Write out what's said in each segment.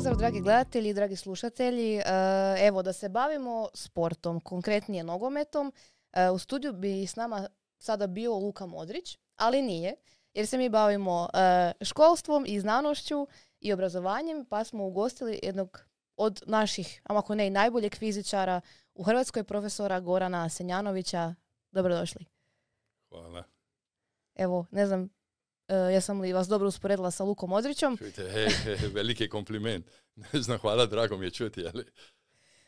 Pozdrav dragi gledatelji i dragi slušatelji. E, evo da se bavimo sportom, konkretnije nogometom. E, u studiju bi s nama sada bio Luka Modrić, ali nije, jer se mi bavimo e, školstvom i znanošću i obrazovanjem, pa smo ugostili jednog od naših, ako ne i najboljeg fizičara u Hrvatskoj, profesora Gorana Senjanovića. Dobrodošli. Hvala. Evo, ne znam, Eh, ja sam li vas dobro usporedila sa Lukom Odrićom? Čujte, veliki kompliment. Ne znam, hvala, drago mi je čuti, ali...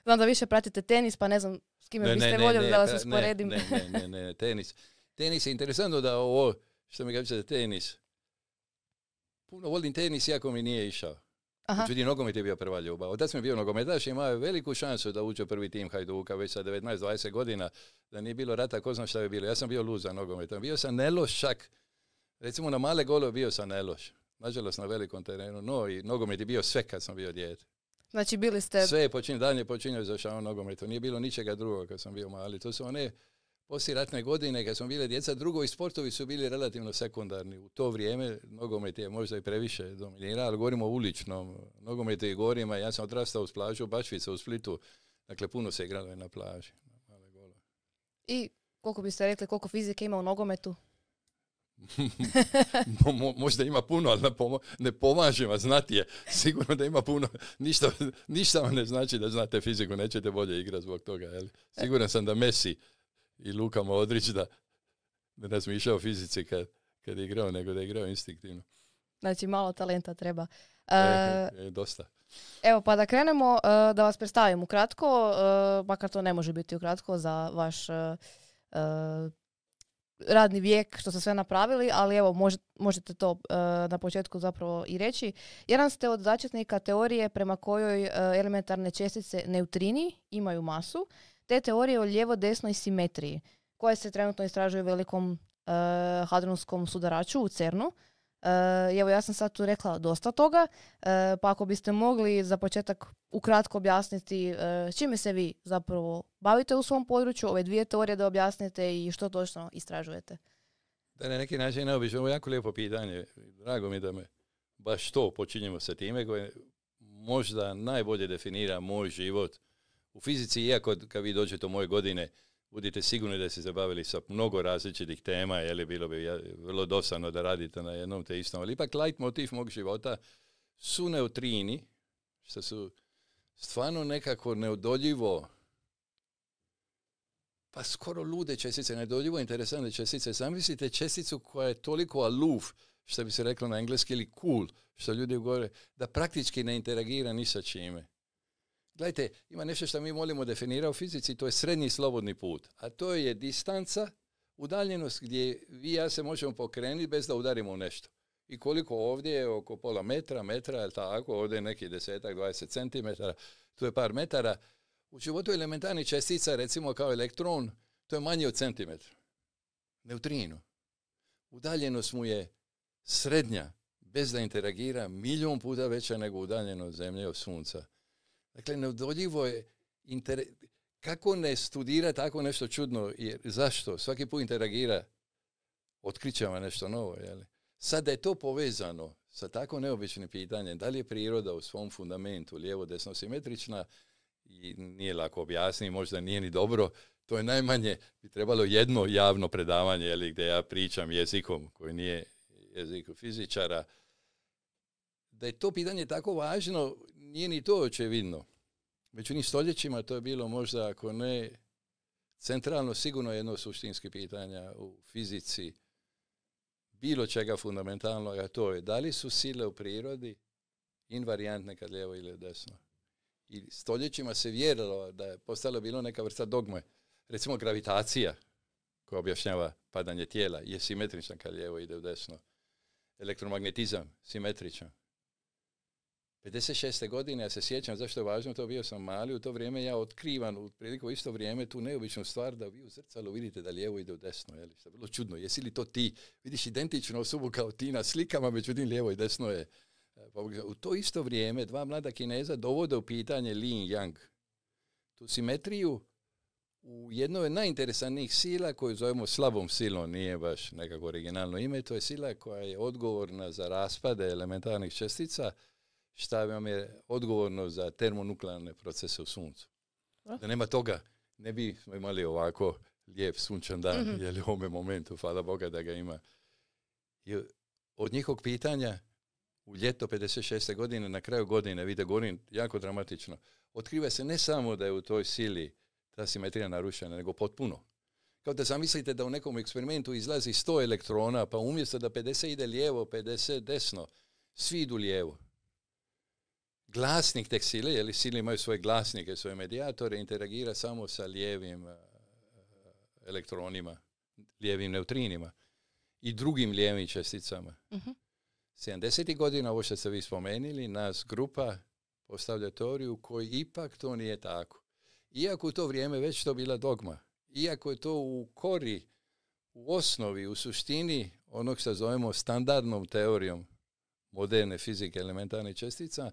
Znam da više pratite tenis, pa ne znam s kime biste voljeli da vas pa, usporedim. Ne, ne, ne, ne, tenis. Tenis je interesantno da ovo, što mi kažete, tenis. Puno volim tenis, jako mi nije išao. Aha. Međutim, nogomet je bio prva ljubav. Od sam bio nogometaš, imao je veliku šansu da uđe u prvi tim Hajduka već sa 19-20 godina. Da nije bilo rata, ko zna šta bi bilo. Ja sam bio luza nogometom. Bio sam nelošak Recimo na male golo bio sam Neloš, Nažalost na velikom terenu. No i nogomet je bio sve kad sam bio dijete. Znači bili ste... Sve je počinio, dalje počinio za nogometu. Nije bilo ničega drugog kad sam bio mali. To su one poslije godine kad smo bili djeca, drugo i sportovi su bili relativno sekundarni. U to vrijeme nogomet je možda i previše dominirao, ali govorimo o uličnom nogometu i gorima. Ja sam odrastao uz plažu Bačvica u Splitu, dakle puno se igralo je na plaži. Na I koliko biste rekli, koliko fizike ima u nogometu? možda ima puno, ali ne pomaže vas znati je. Sigurno da ima puno. Ništa, ništa vam ne znači da znate fiziku, nećete bolje igrati zbog toga. Jel? Siguran sam da Messi i Luka Modrić da ne razmišljao o fizici kad, kad je igrao, nego da je igrao instinktivno. Znači malo talenta treba. E, e, e, dosta. Evo pa da krenemo, da vas predstavim ukratko, makar to ne može biti ukratko za vaš radni vijek, što ste sve napravili, ali evo možete, to e, na početku zapravo i reći. Jedan ste od začetnika teorije prema kojoj e, elementarne čestice neutrini imaju masu, te teorije o lijevo-desnoj simetriji, koja se trenutno istražuje u velikom e, hadronskom sudaraču u CERNu. E, evo ja sam sad tu rekla dosta toga, eh, pa ako biste mogli za početak ukratko objasniti uh, čime se vi zapravo bavite u svom području, ove dvije teorije da objasnite i što točno istražujete. Da na neki način neobično, ovo jako lijepo pitanje. Drago mi da me baš to počinjemo sa time koje možda najbolje definira moj život u fizici, iako kad vi dođete u moje godine, budite sigurni da se zabavili sa mnogo različitih tema, je li bilo bi vrlo dosadno da radite na jednom te istom, ali ipak light motiv mog života su neutrini, što su stvarno nekako neodoljivo pa skoro lude čestice, nedoljivo interesantne čestice. Zamislite česticu koja je toliko aluf, što bi se reklo na engleski, ili cool, što ljudi govore, da praktički ne interagira ni sa čime. Gledajte, ima nešto što mi molimo definira u fizici, to je srednji slobodni put. A to je distanca, udaljenost gdje vi i ja se možemo pokrenuti bez da udarimo u nešto. I koliko ovdje je oko pola metra, metra, je tako, ovdje je neki desetak, 20 centimetara, tu je par metara. U životu elementarnih čestica, recimo kao elektron, to je manje od centimetra. Neutrinu. Udaljenost mu je srednja, bez da interagira, milijun puta veća nego udaljenost zemlje od sunca. Dakle, neodoljivo je kako ne studira tako nešto čudno, jer zašto? Svaki put interagira, vam nešto novo, Sada je to povezano sa tako neobičnim pitanjem, da li je priroda u svom fundamentu lijevo-desno simetrična, i nije lako objasniti, možda nije ni dobro, to je najmanje, bi trebalo jedno javno predavanje, jeli, gdje ja pričam jezikom koji nije jezik fizičara, da je to pitanje tako važno, nije ni to očevidno. Već u njih stoljećima to je bilo možda, ako ne, centralno sigurno jedno suštinski pitanja u fizici, bilo čega fundamentalnog, a to je da li su sile u prirodi invariantne kad lijevo ili desno. I stoljećima se vjerilo da je postalo bilo neka vrsta dogme. Recimo gravitacija koja objašnjava padanje tijela je simetrična kad lijevo ide u desno. Elektromagnetizam simetričan. 56. godine, ja se sjećam zašto je važno, to bio sam mali, u to vrijeme ja otkrivan u priliku isto vrijeme tu neobičnu stvar da vi u zrcalu vidite da lijevo ide u desno, je li? što je vrlo čudno, jesi li to ti? Vidiš identičnu osobu kao ti na slikama, međutim lijevo i desno je. E, u to isto vrijeme dva mlada kineza dovode u pitanje Lin Yang, tu simetriju u jednoj od najinteresantnijih sila koju zovemo slabom silom, nije baš nekako originalno ime, to je sila koja je odgovorna za raspade elementarnih čestica, šta vam je odgovorno za termonuklearne procese u suncu. Da nema toga, ne bi smo imali ovako lijep sunčan dan, mm jer u ovome momentu, hvala Boga da ga ima. od njihovog pitanja, u ljeto 56. godine, na kraju godine, vidite, govorim jako dramatično, otkriva se ne samo da je u toj sili ta simetrija narušena, nego potpuno. Kao da zamislite da u nekom eksperimentu izlazi 100 elektrona, pa umjesto da 50 ide lijevo, 50 desno, svi idu lijevo glasnik tek sile, jer sile imaju svoje glasnike, svoje medijatore, interagira samo sa lijevim e, elektronima, lijevim neutrinima i drugim lijevim česticama. uh mhm. 70. godina, ovo što ste vi spomenili, nas grupa postavlja teoriju koji ipak to nije tako. Iako u to vrijeme već to bila dogma, iako je to u kori, u osnovi, u suštini onog što zovemo standardnom teorijom moderne fizike elementarnih čestica,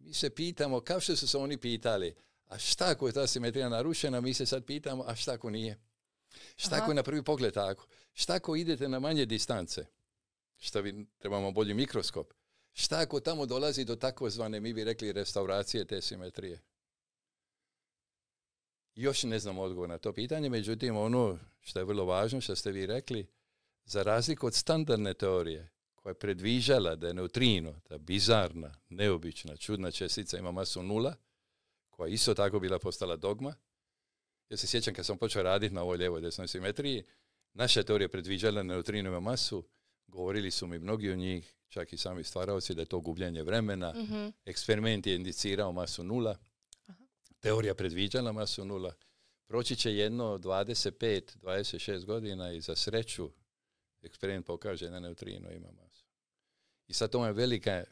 mi se pitamo, kao što su se oni pitali, a šta ako je ta simetrija narušena, mi se sad pitamo, a šta ako nije? Šta ako je na prvi pogled tako? Šta ako idete na manje distance? Šta trebamo bolji mikroskop. Šta ako tamo dolazi do takozvane, mi bi rekli, restauracije te simetrije? Još ne znam odgovor na to pitanje, međutim ono što je vrlo važno, što ste vi rekli, za razliku od standardne teorije, koja je predviđala da je neutrino, ta bizarna, neobična, čudna čestica ima masu nula, koja je isto tako bila postala dogma. Ja se sjećam kad sam počeo raditi na ovoj lijevoj desnoj simetriji, naša teorija predviđala neutrino ima masu, govorili su mi mnogi od njih, čak i sami stvaraoci, da je to gubljenje vremena, mhm. eksperiment je indicirao masu nula, Aha. teorija predviđala masu nula, proći će jedno 25-26 godina i za sreću eksperiment pokaže da neutrino imamo i sad to je velika,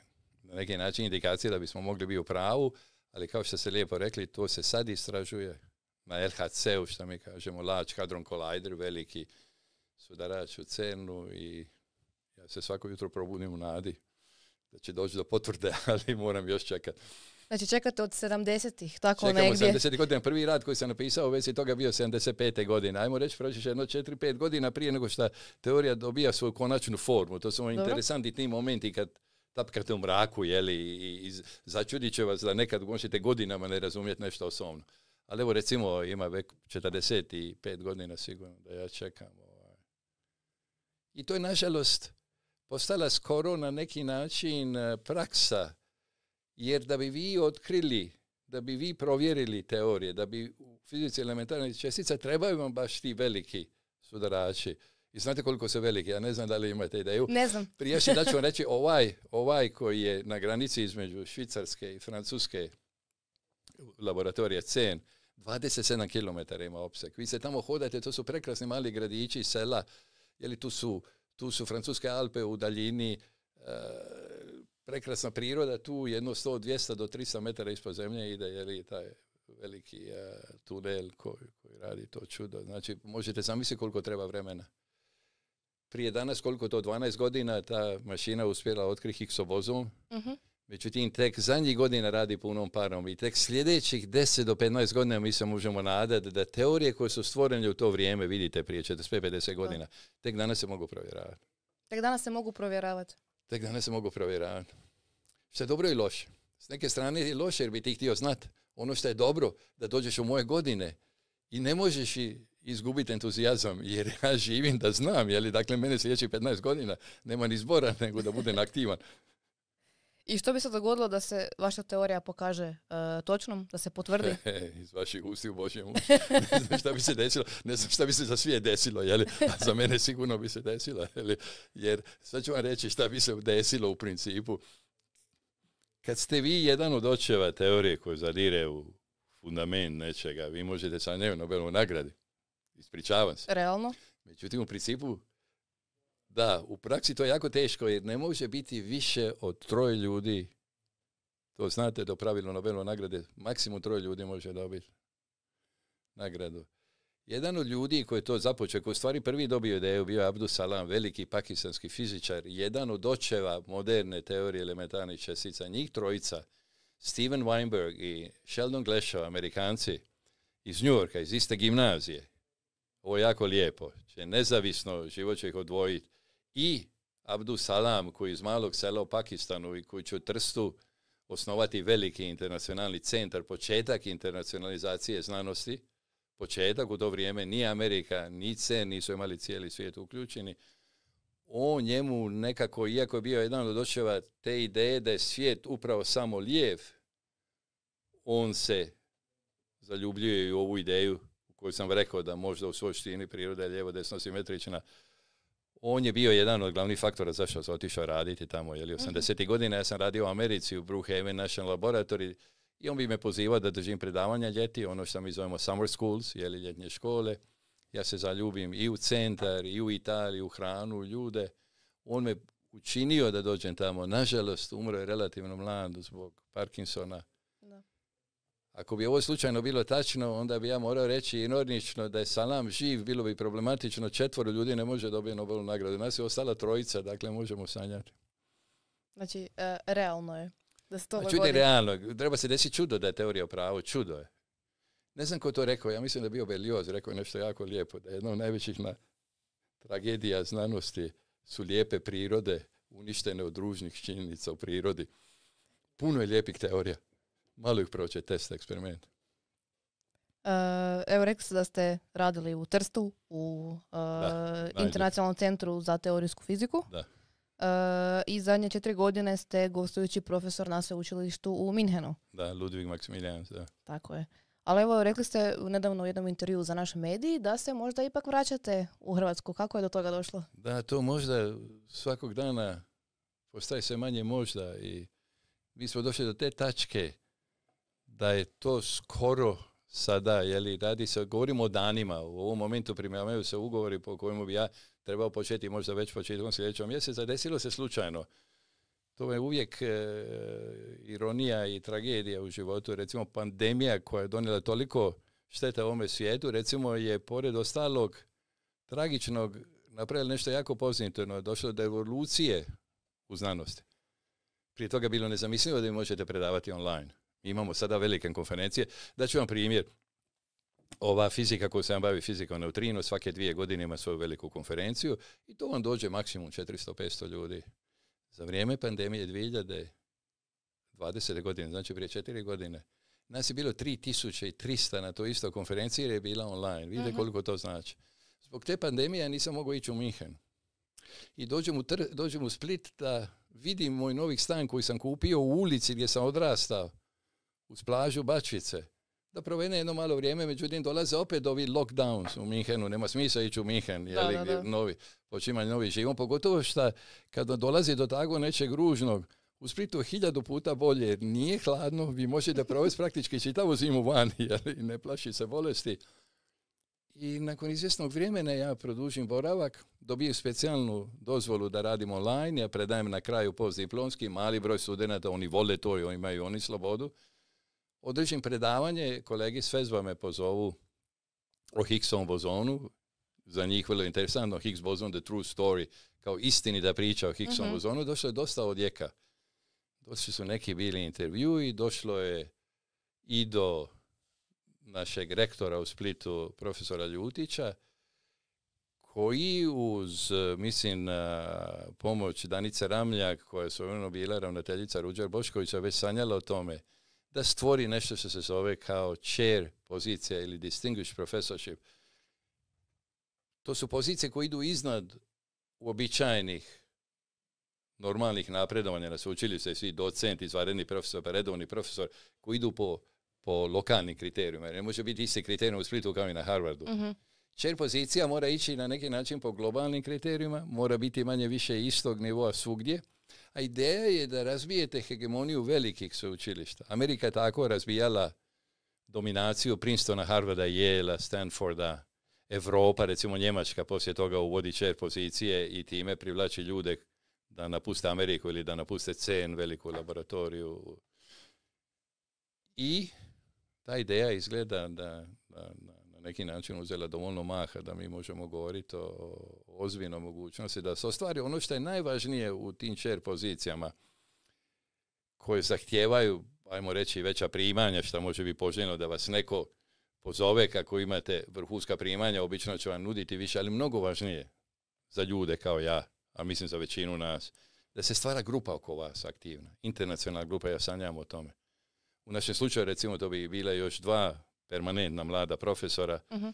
na neki način, indikacija da bismo mogli biti u pravu, ali kao što ste lijepo rekli, to se sad istražuje na LHC-u, što mi kažemo, Lač, Hadron Collider, veliki sudarač u cenu i ja se svako jutro probudim u nadi da će doći do potvrde, ali moram još čekati. Znači čekate od 70-ih, tako Čekamo negdje. Čekamo 70 godina. Prvi rad koji sam napisao u vezi toga bio 75. godine. Ajmo reći, proći jedno 4-5 godina prije nego što teorija dobija svoju konačnu formu. To su interesanti ti momenti kad tapkate u mraku, jeli, i, i začudit će vas da nekad možete godinama ne razumjeti nešto osobno. Ali evo recimo ima već 45 godina sigurno da ja čekam. Ovaj. I to je nažalost postala skoro na neki način eh, praksa jer da bi vi otkrili, da bi vi provjerili teorije, da bi u fizici elementarnih čestica trebaju vam baš ti veliki sudarači. I znate koliko su veliki, ja ne znam da li imate ideju. Ne znam. da ću vam reći ovaj, ovaj koji je na granici između Švicarske i Francuske laboratorija CEN, 27 km ima opsek. Vi se tamo hodate, to su prekrasni mali gradići, sela, jeli tu su, tu su Francuske Alpe u daljini, eh, prekrasna priroda tu, jedno 100, 200 do 300 metara ispod zemlje ide je li, taj veliki e, tunel koji, koji radi to čudo. Znači, možete zamisliti koliko treba vremena. Prije danas, koliko to, 12 godina, ta mašina uspjela otkri higgs Uh-huh. Mhm. Međutim, tek zadnjih godina radi punom parom i tek sljedećih 10 do 15 godina mi se možemo nadati da teorije koje su stvorene u to vrijeme, vidite prije 45-50 godina, tek danas se mogu provjeravati. Tek danas se mogu provjeravati. Tek ne se mogu provjeravati. Što je dobro i loše. S neke strane je loše jer bi ti htio znat ono što je dobro da dođeš u moje godine i ne možeš izgubiti entuzijazam jer ja živim da znam, dakle mene sljedeći 15 godina nema ni zbora nego da budem aktivan. I što bi se dogodilo da se vaša teorija pokaže e, točnom, da se potvrdi? iz vaših usti u Božjem Ne šta bi se desilo, ne znam šta bi se za svije desilo, jeli? A za mene sigurno bi se desilo, jeli? Jer sad ću vam reći šta bi se desilo u principu. Kad ste vi jedan od očeva teorije koju zadire u fundament nečega, vi možete sad ne u Nobelovu nagradi. Ispričavam se. Realno. Međutim, u principu, da, u praksi to je jako teško jer ne može biti više od troje ljudi. To znate da pravilno Nobelove nagrade, maksimum troje ljudi može dobiti nagradu. Jedan od ljudi koji je to započeo, koji u stvari prvi dobio ideju, bio je Abdus Salam, veliki pakistanski fizičar, jedan od očeva moderne teorije elementarnih čestica, njih trojica, Steven Weinberg i Sheldon Glashow, Amerikanci, iz New Yorka, iz iste gimnazije. Ovo je jako lijepo. Znači nezavisno život će ih odvojiti i Abdu Salam koji je iz malog sela u Pakistanu i koji će u Trstu osnovati veliki internacionalni centar, početak internacionalizacije znanosti, početak u to vrijeme ni Amerika, ni CERN nisu imali cijeli svijet uključeni, on njemu nekako, iako je bio jedan od očeva te ideje da je svijet upravo samo lijev, on se zaljubljuje u ovu ideju koju sam rekao da možda u svojštini priroda je lijevo-desno simetrična, on je bio jedan od glavnih faktora zašto sam otišao raditi tamo. Jeli, 80. Mhm. godina ja sam radio u Americi u Brookhaven National Laboratory i on bi me pozivao da držim predavanja ljeti, ono što mi zovemo summer schools, jeli, ljetnje škole. Ja se zaljubim i u centar, i u Italiju, u hranu, ljude. On me učinio da dođem tamo. Nažalost, umro je relativno mlad zbog Parkinsona. Ako bi ovo slučajno bilo tačno, onda bi ja morao reći inornično da je Salam živ, bilo bi problematično, četvoro ljudi ne može dobiti Nobelu nagradu. Nas je ostala trojica, dakle možemo sanjati. Znači, e, realno je da se to Čudi realno, treba se desiti čudo da je teorija o čudo je. Ne znam ko to rekao, ja mislim da je bio Belioz, rekao je nešto jako lijepo, da je jedna od najvećih tragedija znanosti su lijepe prirode uništene od družnih činjenica u prirodi. Puno je lijepih teorija malo ih proće test, eksperiment. E, evo, rekli ste da ste radili u Trstu, u e, Internacionalnom centru za teorijsku fiziku. Da. E, I zadnje četiri godine ste gostujući profesor na sveučilištu u Minhenu. Da, Ludvig Maximilian. Da. Tako je. Ali evo, rekli ste nedavno u jednom intervju za naš mediji da se možda ipak vraćate u Hrvatsku. Kako je do toga došlo? Da, to možda svakog dana postaje se manje možda i mi smo došli do te tačke da je to skoro sada, jeli, radi se, govorimo o danima, u ovom momentu primjavaju se ugovori po kojima bi ja trebao početi možda već početkom sljedećeg mjeseca, desilo se slučajno. To je uvijek e, ironija i tragedija u životu. Recimo pandemija koja je donijela toliko šteta ovome svijetu, recimo je pored ostalog tragičnog napravili nešto jako pozitivno. Došlo do evolucije u znanosti. Prije toga bilo nezamislivo da vi možete predavati online imamo sada velike konferencije. Da ću vam primjer, ova fizika koju se vam bavi fizikom neutrino, svake dvije godine ima svoju veliku konferenciju i to vam dođe maksimum 400-500 ljudi. Za vrijeme pandemije 2020. godine, znači prije četiri godine, nas je bilo 3300 na toj istoj konferenciji jer je bila online. Vidite mhm. koliko to znači. Zbog te pandemije ja nisam mogao ići u Minhen. I dođem u, u Split da vidim moj novi stan koji sam kupio u ulici gdje sam odrastao uz plažu Bačice. Da provene jedno malo vrijeme, međutim dolaze opet ovi lockdowns u Minhenu, nema smisla ići u Minhen, je li, novi, počimanje novi živom, pogotovo što kada dolazi do tako nečeg ružnog, u Splitu hiljadu puta bolje, nije hladno, vi možete provesti praktički čitavu zimu van, ne plaši se bolesti. I nakon izvjesnog vremena ja produžim boravak, dobijem specijalnu dozvolu da radim online, ja predajem na kraju plonski, mali broj studenata, oni vole to i oni imaju oni slobodu određen predavanje, kolegi s Fezba me pozovu o Higgsovom bozonu, za njih vrlo interesantno, Higgs bozon, the true story, kao istini da priča o Higgsovom mhm. bozonu, došlo je dosta odjeka. Došli su neki bili intervju i došlo je i do našeg rektora u Splitu, profesora Ljutića, koji uz, mislim, pomoć Danice Ramljak, koja je svojeno bila ravnateljica Ruđer Boškovića, već sanjala o tome, da stvori nešto što se zove kao chair pozicija ili distinguished professorship. To su pozicije koje idu iznad uobičajenih normalnih napredovanja na sveučilištu, svi docenti, izvanredni profesor, pa redovni profesor, koji idu po, po lokalnim kriterijima. Ne može biti isti kriterij u Splitu kao i na Harvardu. mm Čer pozicija mora ići na neki način po globalnim kriterijima, mora biti manje više istog nivoa svugdje, a ideja je da razvijete hegemoniju velikih sveučilišta. Amerika je tako razvijala dominaciju Princetona, Harvarda, Yale, Stanforda, Evropa, recimo Njemačka poslije toga uvodi čer pozicije i time privlači ljude da napuste Ameriku ili da napuste CEN, veliku laboratoriju. I ta ideja izgleda da, da, da neki način uzela dovoljno maha da mi možemo govoriti o, ozbiljnoj mogućnosti da se ostvari ono što je najvažnije u tim čer pozicijama koje zahtijevaju, ajmo reći, veća primanja, što može biti poželjno da vas neko pozove kako imate vrhunska primanja, obično će vam nuditi više, ali mnogo važnije za ljude kao ja, a mislim za većinu nas, da se stvara grupa oko vas aktivna, internacionalna grupa, ja sanjam o tome. U našem slučaju recimo to bi bile još dva permanentna mlada profesora i mhm.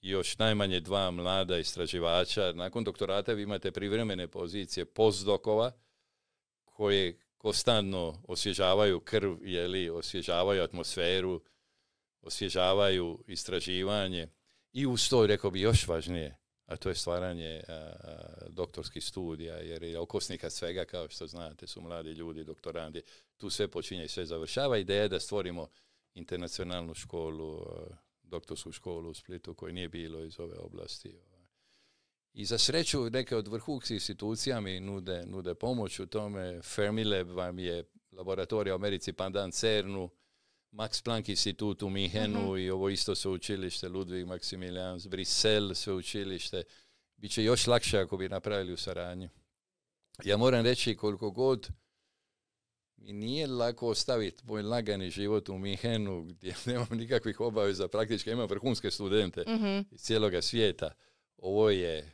još najmanje dva mlada istraživača. Nakon doktorata vi imate privremene pozicije postdokova koje konstantno osvježavaju krv, jeli, osvježavaju atmosferu, osvježavaju istraživanje i uz to, rekao bih, još važnije, a to je stvaranje doktorskih studija, jer je okosnika svega, kao što znate, su mladi ljudi, doktorandi, tu sve počinje i sve završava. Ideja je da stvorimo internacionalnu školu, e, doktorsku školu u Splitu koji nije bilo iz ove oblasti. E. I za sreću neke od vrhunskih institucija mi nude, nude pomoć u tome. Fermilab vam je laboratorija u Americi Pandan Cernu, Max Planck institut u Mihenu mhm. i ovo isto sveučilište Ludvig Maximilian, Brisel sveučilište. Biće još lakše ako bi napravili u saranju. Ja moram reći koliko god i nije lako ostaviti moj lagani život u Mihenu gdje nemam nikakvih obaveza praktički. Imam vrhunske studente mm iz cijeloga svijeta. Ovo je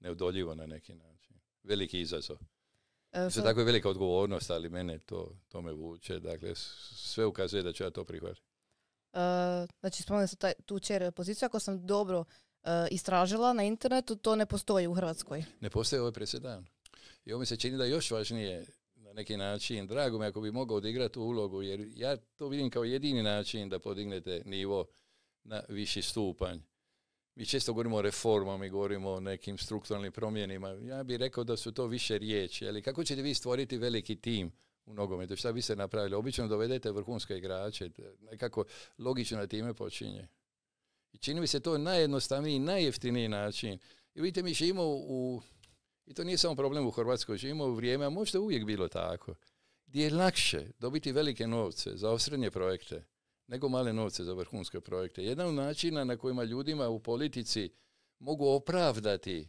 neudoljivo na neki način. Veliki izazov. E, Isto tako je velika odgovornost, ali mene to, to me vuče. Dakle, sve ukazuje da ću ja to prihvatiti. E, znači, spomenuli ste taj, tu čer poziciju. Ako sam dobro e, istražila na internetu, to ne postoji u Hrvatskoj. Ne postoji ovaj presedan. I ovo mi se čini da je još važnije na neki način. Drago je ako bi mogao odigrati tu ulogu, jer ja to vidim kao jedini način da podignete nivo na viši stupanj. Mi često govorimo o reformama, mi govorimo o nekim strukturalnim promjenima. Ja bih rekao da su to više riječi, ali kako ćete vi stvoriti veliki tim u nogometu? Šta biste napravili? Obično dovedete vrhunske igrače, nekako logično na time počinje. I čini mi se to najjednostavniji i najjeftiniji način. I vidite, mi živimo u i to nije samo problem u Hrvatskoj, živimo u vrijeme, a možda uvijek bilo tako, gdje je lakše dobiti velike novce za osrednje projekte nego male novce za vrhunske projekte. Jedan od načina na kojima ljudima u politici mogu opravdati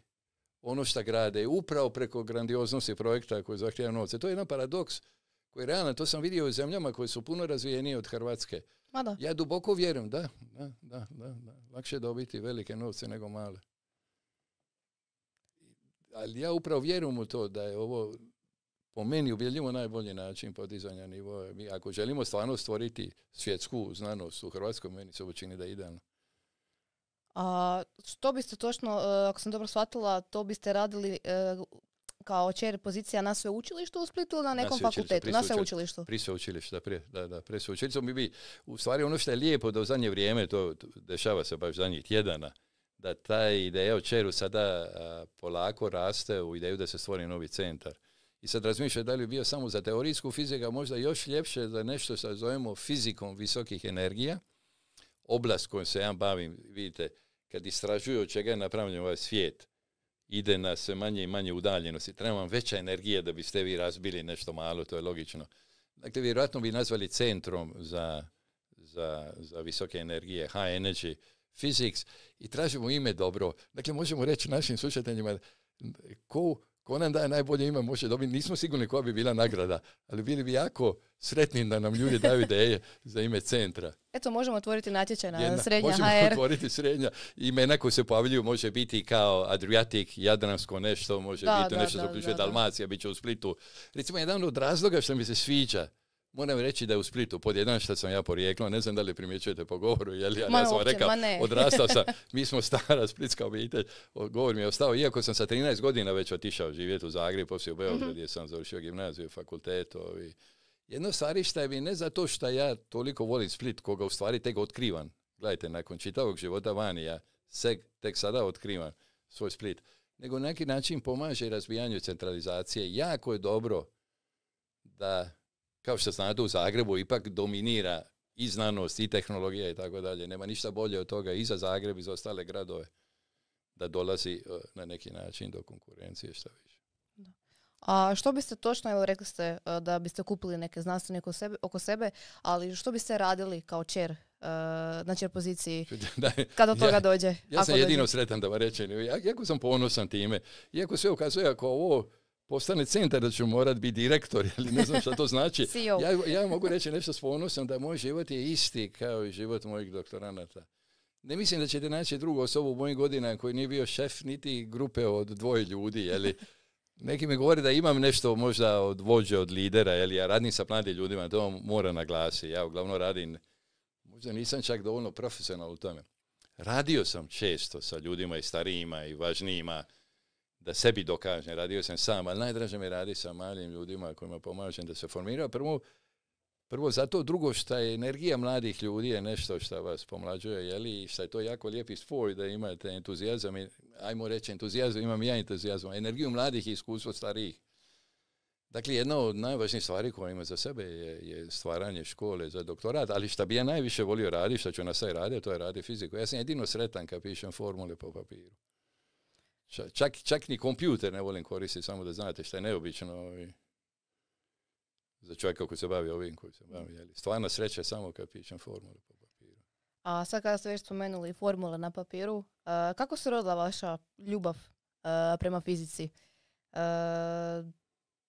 ono što grade upravo preko grandioznosti projekta koji zahtijevaju novce. To je jedan paradoks koji je realan. to sam vidio u zemljama koje su puno razvijenije od Hrvatske. Ja duboko vjerujem, da, da, da, da, lakše dobiti velike novce nego male ali ja upravo vjerujem u to da je ovo po meni ubjedljivo najbolji način podizanja nivoa. Mi ako želimo stvarno stvoriti svjetsku znanost u Hrvatskoj, meni se ovo čini da je idealno. A što biste točno, e, ako sam dobro shvatila, to biste radili e, kao čer pozicija na sveučilištu u Splitu ili na nekom fakultetu? na sveučilištu. Pri sveučilištu, da, prije, da, da, pre sveučilištu. Mi bi, u stvari ono što je lijepo da u zadnje vrijeme, to dešava se baš zadnjih tjedana, da ta ideja o čeru sada polako raste u ideju da se stvori novi centar. I sad razmišljam da li bi bio samo za teorijsku fiziku, možda još ljepše za nešto što zovemo fizikom visokih energija, oblast kojom se ja bavim, vidite, kad istražuju od čega je napravljen ovaj svijet, ide na sve manje i manje udaljenosti. Treba vam veća energija da biste vi razbili nešto malo, to je logično. Dakle, vjerojatno bi nazvali centrom za, za, za visoke energije, high energy, physics i tražimo ime dobro. Dakle, možemo reći našim slušateljima ko, ko nam daje najbolje ime može dobiti. Nismo sigurni koja bi bila nagrada, ali bili bi jako sretni da nam ljudi daju ideje za ime centra. Eto, možemo otvoriti natječaj na srednja možemo HR. Možemo otvoriti srednja. Imena koje se pojavljuju može biti kao Adriatic, Jadransko nešto, može biti nešto da, Dalmacija, bit će u Splitu. Recimo, jedan od razloga što mi se sviđa Moram reći da je u Splitu pod jedan što sam ja porijeklo, ne znam da li primjećujete po govoru, jer ja, odrastao sam, mi smo stara splitska obitelj, govor mi je ostao, iako sam sa 13 godina već otišao živjeti u Zagreb, poslije u Beogradu mhm. gdje sam završio gimnaziju, fakultet, ovi. jedno starište mi ne zato što ja toliko volim Split, koga u stvari tek otkrivan, gledajte, nakon čitavog života vani, ja tek sada otkrivan svoj Split, nego na neki način pomaže razbijanju centralizacije, jako je dobro da kao što znate u Zagrebu ipak dominira i znanost i tehnologija i tako dalje. Nema ništa bolje od toga i za Zagreb i za ostale gradove da dolazi e, na neki način do konkurencije što više. A što biste točno, evo rekli ste e, da biste kupili neke znanstvenike oko sebe, ali što biste radili kao čer e, na čer poziciji da, kada toga dođe? Ja sam jedino sretan da vam rečem. Ja, sam ponosan time. Iako sve ukazuje ako ovo postane centar da ću morat biti direktor, ali ne znam šta to znači. E ja, mogu reći nešto s ponosom da moj život je isti kao i život mojih doktoranata. Ne mislim da ćete naći drugu osobu u mojim godina koji nije bio šef niti grupe od dvoje ljudi, li Neki mi govori da imam nešto možda od vođe, od lidera, ja radim sa mladim ljudima, to mora naglasiti. Ja uglavnom radim, možda nisam čak dovoljno profesional u tome. Radio sam često sa ljudima i starijima i važnijima, da sebi dokažem, radio sam sam, ali najdraže mi radi sa malim ljudima kojima pomažem da se formiraju. Prvo, prvo zato, drugo što je energija mladih ljudi je nešto što vas pomlađuje, li što je to jako lijepi spoj da imate entuzijazam, ajmo reći entuzijazam, imam ja entuzijazam, energiju mladih i iskustvo starijih. Dakle, jedna od najvažnijih stvari koja ima za sebe je, stvaranje škole za doktorat, ali šta bi ja najviše volio raditi, što ću na sve raditi, to je radi fiziku. Ja sam jedino sretan kad pišem formule po papiru. Čak, čak ni kompjuter ne volim koristiti, samo da znate što je neobično ovi, ovaj, za čovjeka koji se bavi ovim koji se bavi. Jeli. Stvarno sreća je samo kad pišem formule po papiru. A sad kada ste već spomenuli formule na papiru, kako se rodila vaša ljubav prema fizici? Uh,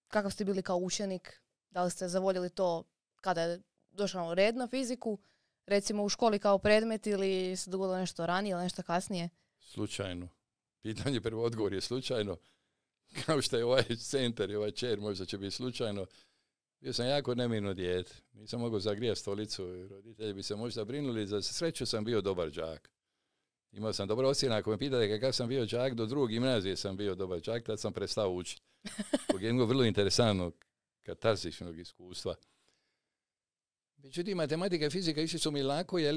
kakav ste bili kao učenik? Da li ste zavoljeli to kada je došao red na fiziku? Recimo u školi kao predmet ili se dogodilo nešto ranije ili nešto kasnije? Slučajno. Pitanje, prvo odgovor je slučajno, kao što je ovaj centar i ovaj čer, možda će biti slučajno. Bio sam jako nemirno dijete, nisam mogao zagrijati stolicu, roditelji bi se možda brinuli, za sreću sam bio dobar đak. Imao sam dobro ocjena, ako me pitate kakav sam bio đak, do drugog gimnazije sam bio dobar đak, tad sam prestao učiti. Zbog jednog vrlo interesantnog katarzičnog iskustva. Međutim, matematika i fizika išli su mi lako, jer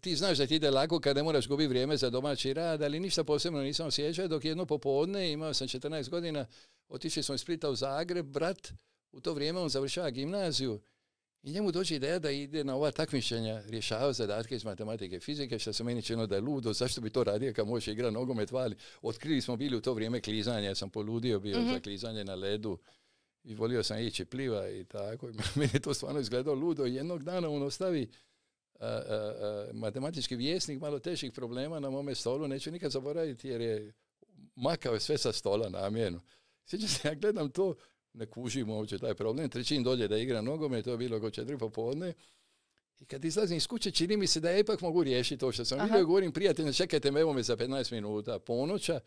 ti znaš da ti ide lako kada moraš gubiti vrijeme za domaći rad, ali ništa posebno nisam osjećao, dok jedno popodne, imao sam 14 godina, otišao sam iz Splita u Zagreb, brat, u to vrijeme on završava gimnaziju i njemu dođe ideja da ide na ova takmičenja, rješava zadatke iz matematike i fizike, što se meni činilo da je ludo, zašto bi to radio kad može igra nogomet, vali. Otkrili smo bili u to vrijeme klizanje, ja sam poludio bio za mhm. klizanje na ledu i volio sam ići pliva i tako. Meni je to stvarno izgledalo ludo. Jednog dana on ostavi e, e, e, matematički vjesnik malo težih problema na mome stolu. Neću nikad zaboraviti jer je makao sve sa stola namjerno. Sjećam se, ja gledam to, ne kužim uopće taj problem. Trećin dolje da igra nogome, to je bilo oko četiri popodne. I kad izlazim iz kuće, čini mi se da je ipak mogu riješiti to što sam vidio. Govorim prijatelju, čekajte me, evo me za 15 minuta. Ponoća,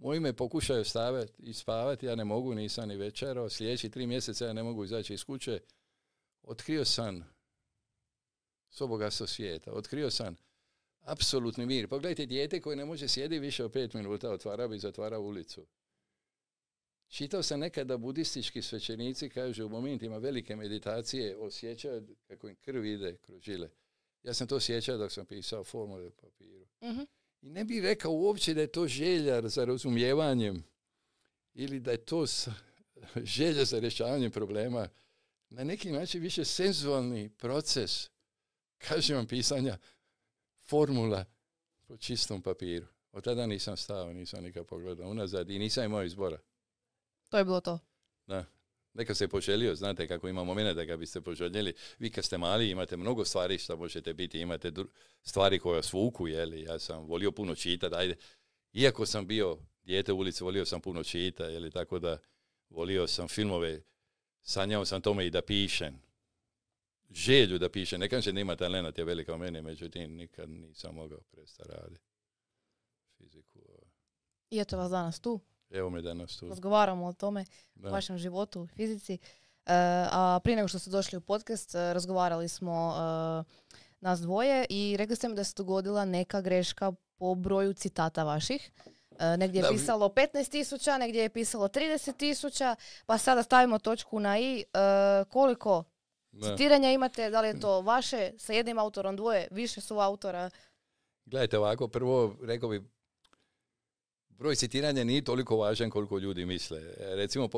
Moji me pokušaju stavati i spavati, ja ne mogu, nisam ni večero. Sljedeći tri mjeseca ja ne mogu izaći iz kuće. Otkrio sam soboga bogatstvo svijeta. Otkrio sam apsolutni mir. Pogledajte, dijete koje ne može sjedi više od pet minuta, otvara bi zatvara ulicu. Čitao sam nekad da budistički svećenici kažu u momentima velike meditacije osjećaju kako im krv ide kroz žile. Ja sam to osjećao dok sam pisao formule papiru. Mhm. I ne bih rekao uopće da je to želja za razumijevanjem ili da je to želja za rješavanjem problema. Na neki način više senzualni proces, kažem vam, pisanja formula po čistom papiru. Od tada nisam stao, nisam nikad pogledao unazad i nisam imao izbora. To je bilo to? Da. Neka se poželio, znate kako ima da ga biste poželjeli. Vi kad ste mali imate mnogo stvari što možete biti, imate stvari koje vas vuku, Ja sam volio puno čitati, ajde. Iako sam bio dijete u ulici, volio sam puno čita, jeli, tako da volio sam filmove, sanjao sam tome i da pišem. Želju da pišem, ne kažem da ima talenat, je velika u meni, međutim nikad nisam mogao prestati raditi ovaj. I eto vas danas tu. Evo mi danas tu. Razgovaramo o tome, da. o vašem životu, fizici. E, a prije nego što ste došli u podcast, e, razgovarali smo e, nas dvoje i rekli ste mi da se dogodila neka greška po broju citata vaših. Negdje je pisalo 15 tisuća, negdje je pisalo 30 tisuća, pa sada stavimo točku na i. koliko citiranja imate, da li je to vaše, sa jednim autorom dvoje, više su autora? Gledajte ovako, prvo rekao bi broj citiranja nije toliko važan koliko ljudi misle. E, recimo,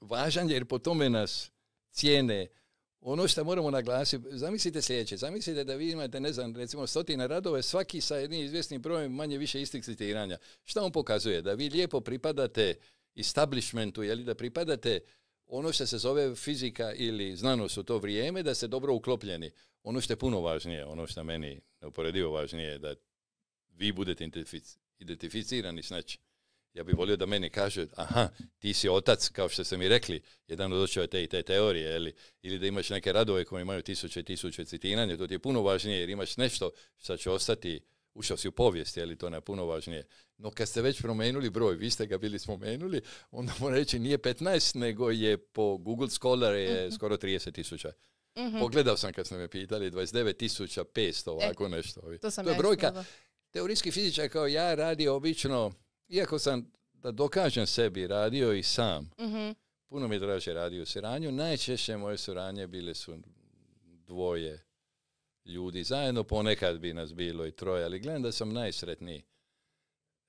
važan je jer po tome nas cijene. Ono što moramo naglasiti, zamislite sljedeće, zamislite da vi imate, ne znam, recimo stotina radove, svaki sa jednim izvjesnim brojem manje više istih citiranja. Šta on pokazuje? Da vi lijepo pripadate establishmentu, jeli, da pripadate ono što se zove fizika ili znanost u to vrijeme, da ste dobro uklopljeni. Ono što je puno važnije, ono što meni neuporedivo važnije, da vi budete identificirani s nečim. Ja bih volio da meni kaže, aha, ti si otac, kao što ste mi rekli, jedan od očeva te i te teorije, ili, ili da imaš neke radove koje imaju tisuće i tisuće citiranja, to ti je puno važnije jer imaš nešto što će ostati, ušao si u povijesti, ali li to je puno važnije. No kad ste već promenuli broj, vi ste ga bili spomenuli, onda moram reći nije 15, nego je po Google Scholar je mhm. skoro 30 tisuća. Mhm. Pogledao sam kad ste me pitali, 29.500 e, ovako e, nešto. To, sam to je brojka teorijski fizičar kao ja radio obično, iako sam da dokažem sebi, radio i sam. mm Puno mi draže radio u suranju. Najčešće moje suranje bile su dvoje ljudi zajedno, ponekad bi nas bilo i troje, ali gledam da sam najsretniji.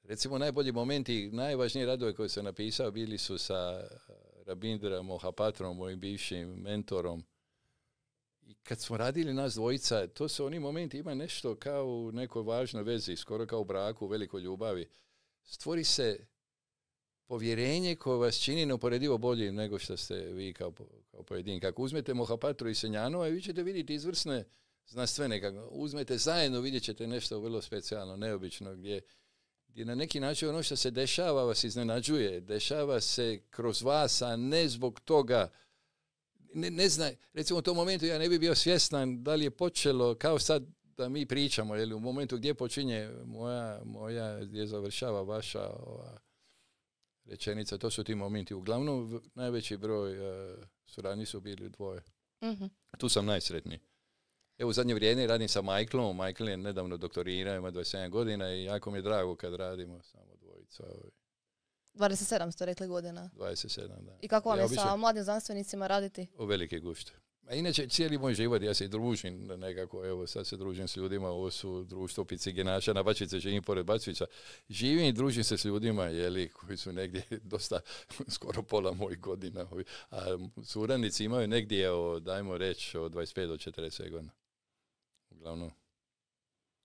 Recimo najbolji momenti, najvažniji radovi koje sam napisao bili su sa eh, Rabindra Mohapatrom, mojim bivšim mentorom, kad smo radili nas dvojica, to se oni momenti ima nešto kao u nekoj važnoj vezi, skoro kao u braku, u velikoj ljubavi. Stvori se povjerenje koje vas čini neuporedivo boljim nego što ste vi kao, kao pojedin. Ako uzmete Mohapatru i Senjanova, vi ćete vidjeti izvrsne znanstvene. Kako uzmete zajedno, vidjet ćete nešto vrlo specijalno, neobično, gdje, gdje na neki način ono što se dešava vas iznenađuje. Dešava se kroz vas, a ne zbog toga ne, ne zna, recimo u tom momentu ja ne bi bio svjestan da li je počelo kao sad da mi pričamo, jel, u momentu gdje počinje moja, moja gdje završava vaša rečenica, to su ti momenti. Uglavnom, najveći broj uh, suradnji su bili dvoje. Mhm. Tu sam najsretniji. Evo, u zadnje vrijeme radim sa Michaelom. Michael je nedavno doktorirao, ima 27 godina i jako mi je drago kad radimo samo dvojica. Ovaj. 27 ste rekli godina. 27, da. I kako vam je sa mladim znanstvenicima raditi? U velike gušte. A inače, cijeli moj život, ja se i družim nekako, evo sad se družim s ljudima, ovo su društvo picigenaša, na Bačice živim pored Bačvica. Živim i družim se s ljudima, jeli, koji su negdje dosta, skoro pola mojih godina. A suranici imaju negdje, dajmo reći, od 25 do 40 godina. Uglavnom.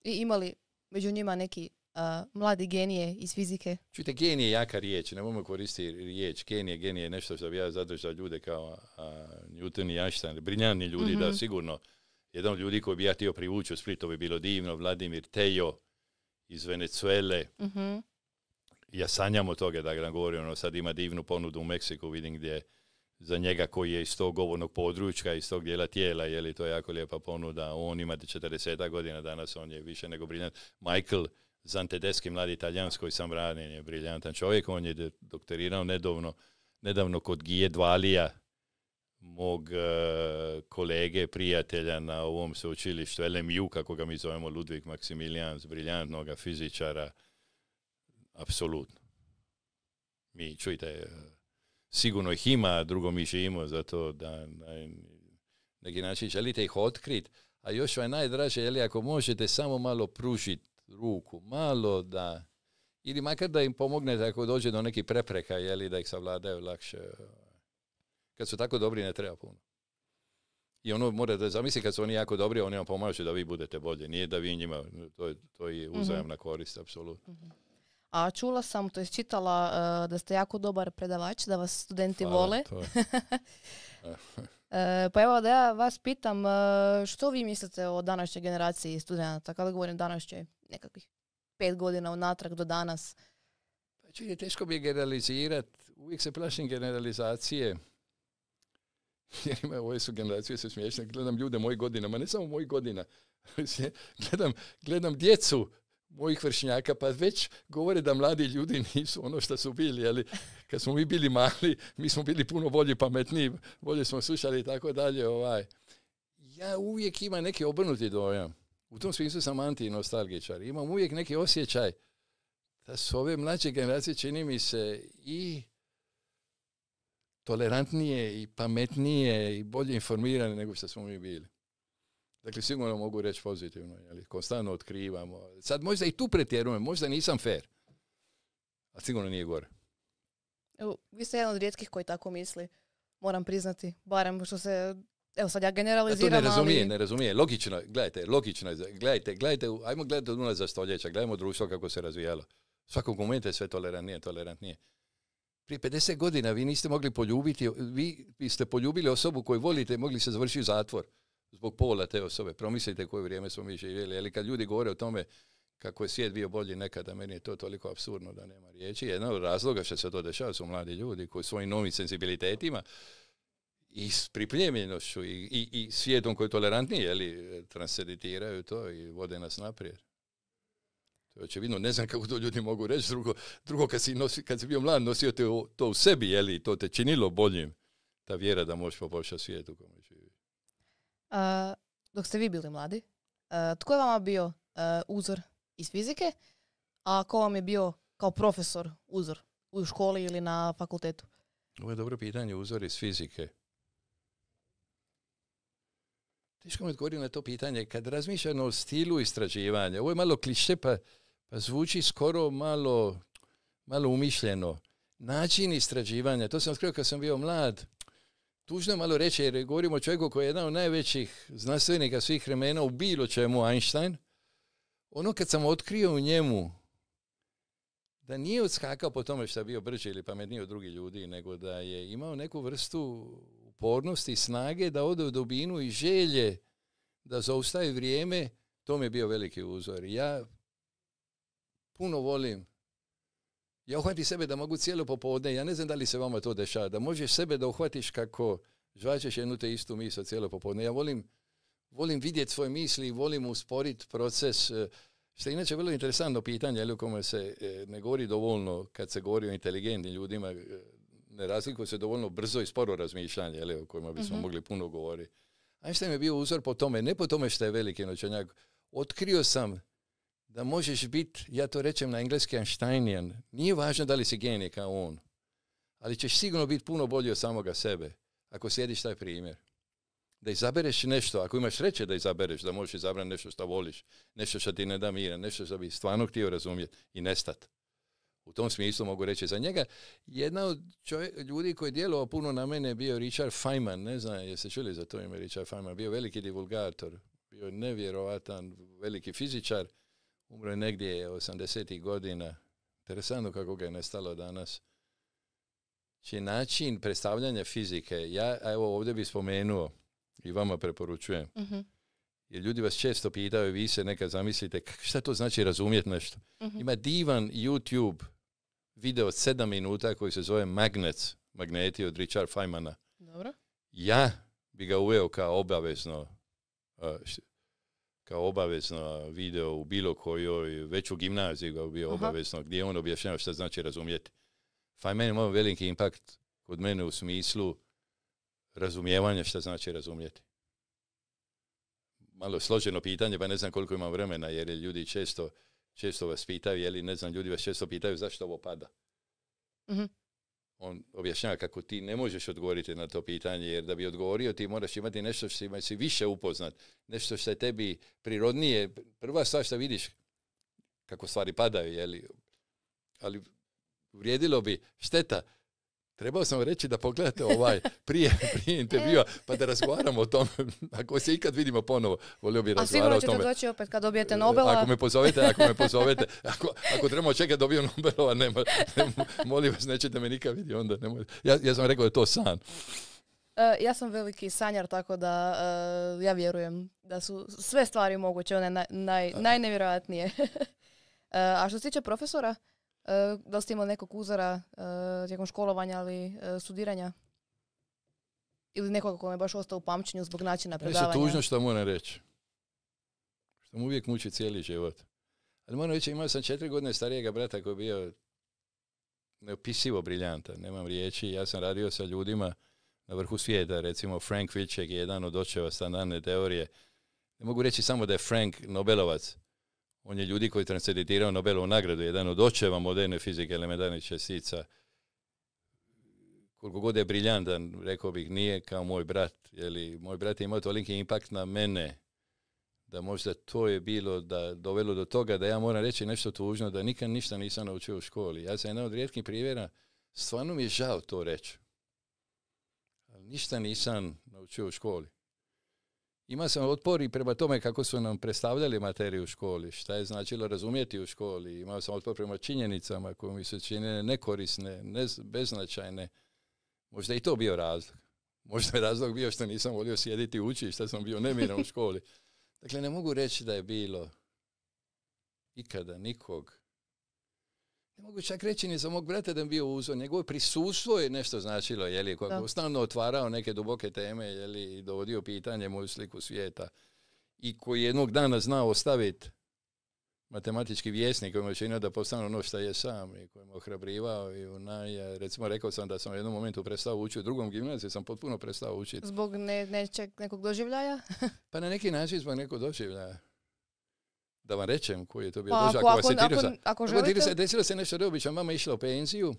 I imali među njima neki Uh, mlade genije iz fizike. Čujte, genije je jaka riječ, mogu koristiti riječ. Genije, genije je nešto što bi ja zadržao ljude kao Newton i Einstein, brinjani ljudi, da mhm. sigurno. Jedan od ljudi koji bi ja htio privući u Splitu bi bilo divno, Vladimir Tejo iz Venecuele. Mhm. Ja sanjam o toga da ga govorim, ono sad ima divnu ponudu u Meksiku, vidim gdje za njega koji je iz tog govornog područja, iz tog dijela tijela, je li to je jako lijepa ponuda. On ima 40 godina danas, on je više nego briljant. Michael Zantedeski mladi italijanskoj koji sam ranjen, je briljantan čovjek, on je doktorirao nedavno, nedavno kod Gije Dvalija, mog e, kolege, prijatelja na ovom sveučilištu LMU, kako ga mi zovemo, Ludvig Maksimilijan, briljantnog fizičara, apsolutno. Mi, čujte, e, sigurno ih ima, drugo mi živimo, zato da na neki način želite ih otkriti, a još je najdraže, ako možete samo malo pružiti ruku malo da ili makar da im pomognete ako dođe do nekih prepreka jeli da ih savladaju lakše ovaj. kad su tako dobri ne treba puno i ono da zamisliti kad su oni jako dobri oni vam pomažu da vi budete bolji. nije da vi njima to je, to je mhm. uzajamna korist apsolutno mhm. A čula sam, to je čitala eh, da ste jako dobar predavač, da vas studenti vole. To eh, pa evo da ja vas pitam, eh, što vi mislite o današnjoj generaciji studenata, kada govorim današnjoj? nekakvih pet godina unatrag do danas? Pa čini, teško bi generalizirat. generalizirati. Uvijek se plašim generalizacije. Jer ima, ove su generacije su smiješne. Gledam ljude mojih godina, ma ne samo mojih godina. gledam, gledam djecu mojih vršnjaka, pa već govore da mladi ljudi nisu ono što su bili, ali kad smo mi bili mali, mi smo bili puno bolji, pametni, bolje smo slušali i tako dalje. Ovaj. Ja uvijek imam neki obrnuti dojam u tom smislu sam antinostalgičar. Imam uvijek neki osjećaj da su ove mlađe generacije, čini mi se, i tolerantnije i pametnije i bolje informirane nego što smo mi bili. Dakle, sigurno mogu reći pozitivno, konstantno otkrivamo. Sad možda i tu pretjerujem, možda nisam fair, a sigurno nije gore. vi ste jedan od rijetkih koji tako misli, moram priznati, barem što se evo sad ja generaliziram, to ne razumije, ne razumije, logično, gledajte, logično, gledajte, gledajte, ajmo gledati od za stoljeća, gledajmo društvo kako se razvijalo. Svakog momenta je sve tolerantnije, tolerantnije. Prije 50 godina vi niste mogli poljubiti, vi, ste poljubili osobu koju volite, mogli se završiti u zatvor zbog pola te osobe. Promislite koje vrijeme smo mi živjeli. Ali kad ljudi govore o tome kako je svijet bio bolji nekada, meni je to toliko absurdno da nema riječi. Jedan od razloga što se to dešava su mladi ljudi koji svojim novim senzibilitetima i s pripremljenošću i, i, i svijetom koji je tolerantniji, jeli, transeditiraju to i vode nas naprijed. To je ne znam kako to ljudi mogu reći. Drugo, drugo kad, si nosi, kad si bio mlad, nosio te to u sebi, jeli, to te činilo boljim, ta vjera da možeš poboljšati svijet u kojem dok ste vi bili mladi, tko je vama bio uzor iz fizike, a ko vam je bio kao profesor uzor u školi ili na fakultetu? Ovo je dobro pitanje, uzor iz fizike. Teško mi odgovorio na to pitanje. Kad razmišljam o stilu istraživanja, ovo je malo kliše pa, pa, zvuči skoro malo, malo umišljeno. Način istraživanja, to sam otkrio kad sam bio mlad, tužno je malo reći jer govorimo o čovjeku koji je jedan od najvećih znanstvenika svih vremena u bilo čemu, Einstein. Ono kad sam otkrio u njemu da nije odskakao po tome što je bio brži ili pametniji od drugih ljudi, nego da je imao neku vrstu upornosti, snage da ode u dubinu i želje da zaustavi vrijeme, to mi je bio veliki uzor. Ja puno volim. Ja uhvatim sebe da mogu cijelo popodne, ja ne znam da li se vama to dešava, da možeš sebe da uhvatiš kako žvačeš jednu te istu misao cijelo popodne. Ja volim, volim vidjeti svoje misli, i volim usporiti proces, eh, što je inače vrlo interesantno pitanje, ali o kome se eh, ne govori dovoljno kad se govori o inteligentnim ljudima, eh, ne razlikuje se dovoljno brzo i sporo razmišljanje, jel, o kojima bismo mhm. mogli puno govoriti. Einstein je bio uzor po tome, ne po tome što je veliki noćenjak. Otkrio sam da možeš biti, ja to rečem na engleski Einsteinian, nije važno da li si genij kao on, ali ćeš sigurno biti puno bolji od samoga sebe ako sjediš taj primjer. Da izabereš nešto, ako imaš sreće da izabereš, da možeš izabrati nešto što voliš, nešto što ti ne da mira, nešto što bi stvarno htio razumjeti i nestat u tom smislu mogu reći za njega. Jedna od ljudi koji je djelovao puno na mene bio Richard Feynman, ne znam, jeste čuli za to ime Richard Feynman, bio veliki divulgator, bio je nevjerovatan, veliki fizičar, umro je negdje 80. godina. Interesantno kako ga je nestalo danas. Či znači, način predstavljanja fizike, ja evo ovdje bi spomenuo i vama preporučujem, mhm. jer ljudi vas često pitaju, vi se nekad zamislite šta to znači razumjeti nešto. Mhm. Ima divan YouTube video od sedam minuta koji se zove Magnets, magneti od Richard Feynmana. Dobro. Ja bi ga uveo kao obavezno uh, kao obavezno video u bilo kojoj, već u gimnaziji bio obavezno, gdje on objašnjava što znači razumjeti. Feynman ima veliki impakt kod mene u smislu razumijevanja što znači razumjeti. Malo složeno pitanje, pa ne znam koliko imam vremena, jer ljudi često često vas pitaju, je li, ne znam, ljudi vas često pitaju zašto ovo pada. mm On objašnjava kako ti ne možeš odgovoriti na to pitanje, jer da bi odgovorio ti moraš imati nešto što ima si više upoznat, nešto što je tebi prirodnije. Prva stvar što vidiš kako stvari padaju, je li, ali vrijedilo bi šteta Trebao sam reći da pogledate ovaj prije, prije intervjua, pa da razgovaramo o tome. Ako se ikad vidimo ponovo, volio bih razgovarati o tome. A sigurno ćete doći opet kad dobijete Nobela. Ako me pozovete, ako me pozovete. Ako, ako trebamo čekati dobiju Nobelova, nema, nema, molim vas, nećete me nikad vidjeti onda. Nema. Ja, ja sam rekao da je to san. E, ja sam veliki sanjar, tako da e, ja vjerujem da su sve stvari moguće, one naj, najnevjerojatnije. E, a što se tiče profesora, E, da li ste imali nekog uzora e, tijekom školovanja ili e, studiranja? Ili nekog kome je baš ostao u pamćenju zbog načina predavanja? se tužno što moram reći. Što mu uvijek muči cijeli život. Ali moram reći, imao sam četiri godine starijega brata koji je bio neopisivo briljanta, nemam riječi. Ja sam radio sa ljudima na vrhu svijeta, recimo Frank Vilček je jedan od očeva standardne teorije. Ne mogu reći samo da je Frank Nobelovac, on je ljudi koji transeditirao Nobelovu nagradu, jedan od očeva moderne fizike elementarnih čestica. Koliko god je briljantan, rekao bih, nije kao moj brat. Jeli, moj brat je imao toliki impakt na mene, da možda to je bilo da dovelo do toga da ja moram reći nešto tužno, da nikad ništa nisam naučio u školi. Ja sam jedan od rijetkih primjera, stvarno mi je žao to reći. ništa nisam naučio u školi imao sam otpor i prema tome kako su nam predstavljali materiju u školi, šta je značilo razumjeti u školi. Imao sam otpor prema činjenicama koje mi se činjene nekorisne, beznačajne. Možda i to bio razlog. Možda je razlog bio što nisam volio sjediti i uči, što sam bio nemiran u školi. Dakle, ne mogu reći da je bilo ikada nikog ne mogu čak reći ni za mog brata da je bio uzor. Njegovo prisustvo je nešto značilo, je li, stalno otvarao neke duboke teme, je i dovodio pitanje moju sliku svijeta. I koji jednog dana znao ostaviti matematički vjesnik koji mu činio da postane ono što je sam i koji me ohrabrivao i onaj, recimo rekao sam da sam u jednom momentu prestao učiti u drugom gimnaziju, sam potpuno prestao učiti. Zbog nečeg, nekog doživljaja? pa na neki način zbog nekog doživljaja da vam rečem koji je to bio pa, Ako, želite... Desilo se, se nešto neobično. Mama je išla u penziju,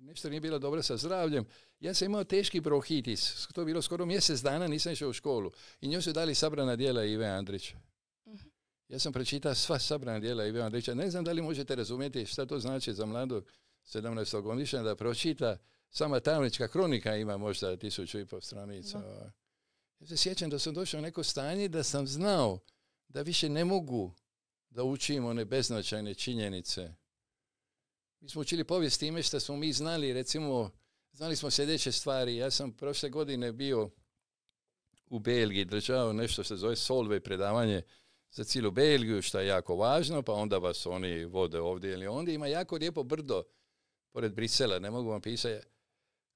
nešto nije bilo dobro sa zdravljem. Ja sam imao teški brohitis. To je bilo skoro mjesec dana, nisam išao u školu. I njoj su dali sabrana dijela Ive Andrića. Mhm. Ja sam pročitao sva sabrana dijela Ive Andrića. Ne znam da li možete razumjeti šta to znači za mladog 17-godišnja da pročita. Sama tamnička kronika ima možda tisuću i pol stranica. Ja se sjećam da sam došao u neko stanje da sam znao da više ne mogu da učimo one beznačajne činjenice. Mi smo učili povijest time što smo mi znali, recimo, znali smo sljedeće stvari. Ja sam prošle godine bio u Belgiji, držao nešto što se zove Solve predavanje za cijelu Belgiju, što je jako važno, pa onda vas oni vode ovdje ili ondje. Ima jako lijepo brdo pored Brisela, ne mogu vam pisati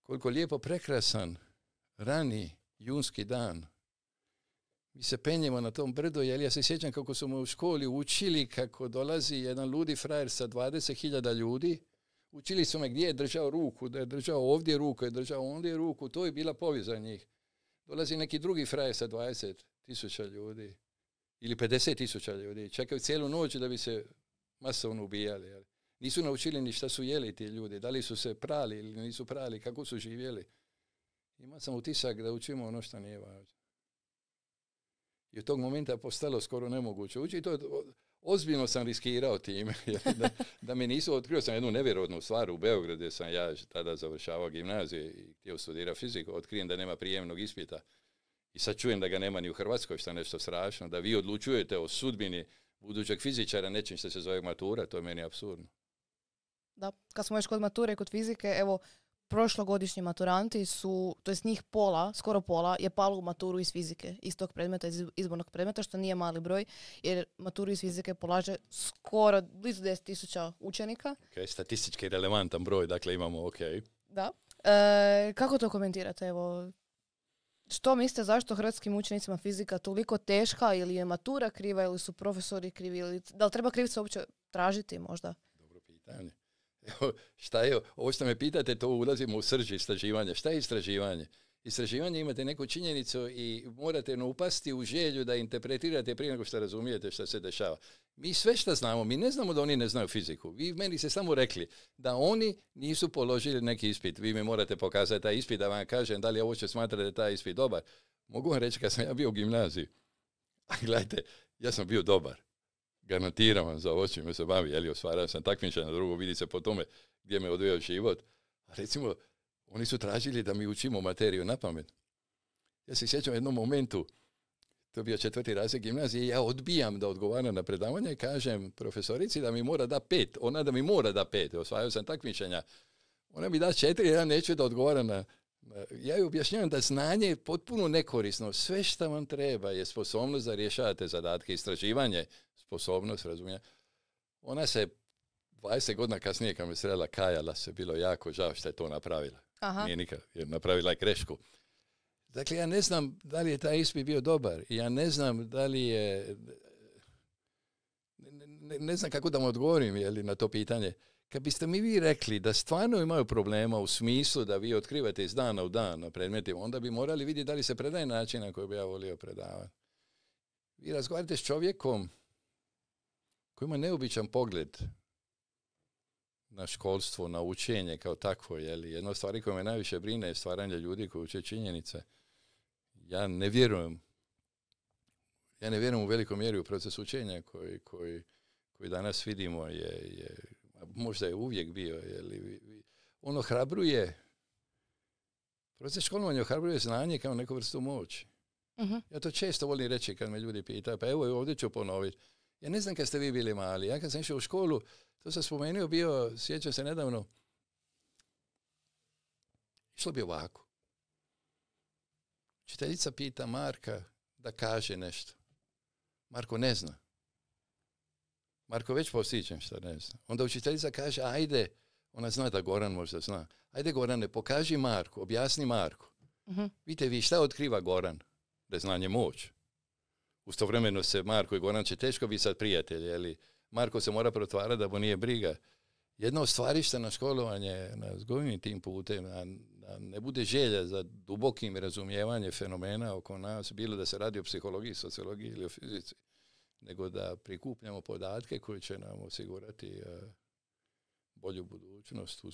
koliko lijepo prekrasan rani junski dan mi se penjemo na tom brdu, jer ja se sjećam kako smo u školi učili kako dolazi jedan ludi frajer sa 20.000 ljudi, učili su me gdje je držao ruku, da je držao ovdje ruku, je držao ondje ruku, to je bila povijest za njih. Dolazi neki drugi frajer sa 20.000 ljudi ili 50.000 ljudi, čekaju cijelu noć da bi se masovno ubijali. Nisu naučili ni šta su jeli ti ljudi, da li su se prali ili nisu prali, kako su živjeli. Ima sam utisak da učimo ono što nije važno i od tog momenta je postalo skoro nemoguće ući i to ozbiljno sam riskirao time da, da me nisu otkrio sam jednu nevjerojatnu stvar u Beogradu gdje sam ja tada završavao gimnaziju i htio studirati fiziku otkrijem da nema prijemnog ispita i sad čujem da ga nema ni u Hrvatskoj što je nešto strašno da vi odlučujete o sudbini budućeg fizičara nečim što se zove matura to je meni apsurdno da, kad smo još kod mature i kod fizike, evo, prošlogodišnji maturanti su, to jest njih pola, skoro pola, je palo u maturu iz fizike, iz tog predmeta, iz izbornog predmeta, što nije mali broj, jer maturu iz fizike polaže skoro blizu 10.000 učenika. Okay, statistički relevantan broj, dakle imamo, ok. Da. E, kako to komentirate? Evo, što mislite zašto hrvatskim učenicima fizika toliko teška ili je matura kriva ili su profesori krivi ili da li treba krivica uopće tražiti možda? Dobro pitanje. šta je, ovo što me pitate, to ulazimo u srži istraživanja. Šta je istraživanje? Istraživanje imate neku činjenicu i morate upasti u želju da interpretirate prije nego što razumijete što se dešava. Mi sve što znamo, mi ne znamo da oni ne znaju fiziku. Vi meni ste samo rekli da oni nisu položili neki ispit. Vi mi morate pokazati taj ispit da vam kažem da li ovo će je taj ispit dobar. Mogu vam reći kad sam ja bio u gimnaziji. A gledajte, ja sam bio dobar garantiram vam za ovo čime se bavi, jel osvarao sam takmičenja na drugo vidi se po tome gdje me odveo život. A recimo, oni su tražili da mi učimo materiju na pamet. Ja se sjećam jednom momentu, to je bio četvrti razred gimnazije, ja odbijam da odgovaram na predavanje i kažem profesorici da mi mora da pet, ona da mi mora da pet, osvajao sam takmičenja. Ona mi da četiri, ja neću da odgovaram na, ja ju objašnjavam da znanje je potpuno nekorisno. Sve što vam treba je sposobnost da rješavate zadatke, istraživanje, sposobnost, razumije. Ona se 20 godina kasnije kad me srela kajala se bilo jako žao što je to napravila. Aha. Nije nikad, jer napravila je grešku. Dakle, ja ne znam da li je taj ispit bio dobar. Ja ne znam da li je... Ne, znam kako da vam odgovorim li na to pitanje. Kad biste mi vi rekli da stvarno imaju problema u smislu da vi otkrivate iz dana u dan na predmetima, onda bi morali vidjeti da li se predaje način na koji bi ja volio predavati. Vi razgovarate s čovjekom koji ima neobičan pogled na školstvo, na učenje kao takvo, je jedna od stvari koja me najviše brine je stvaranje ljudi koji uče činjenice. Ja ne vjerujem, ja ne vjerujem u velikom mjeri u proces učenja koji, koji, koji danas vidimo je, je, možda je uvijek bio, je Ono hrabruje proces školovanja ohrabruje znanje kao neku vrstu moći. uh Ja to često volim reći kad me ljudi pitaju, pa evo ovdje ću ponoviti ja ne znam kad ste vi bili mali. Ja kad sam išao u školu, to sam spomenuo bio, sjećam se nedavno, išlo bi ovako. Čiteljica pita Marka da kaže nešto. Marko ne zna. Marko već posjećam šta ne zna. Onda učiteljica kaže, ajde, ona zna da Goran možda zna. Ajde Gorane, pokaži Marku, objasni Marku. Mhm. Vidite vi šta otkriva Goran? Da je znanje moć. Ustovremeno se Marko i Goran će teško biti sad prijatelji, ali Marko se mora protvarati da mu nije briga. Jedno stvarište na školovanje, na zgovini tim putem, a, ne bude želja za dubokim razumijevanje fenomena oko nas, bilo da se radi o psihologiji, sociologiji ili o fizici, nego da prikupljamo podatke koji će nam osigurati e, bolju budućnost u,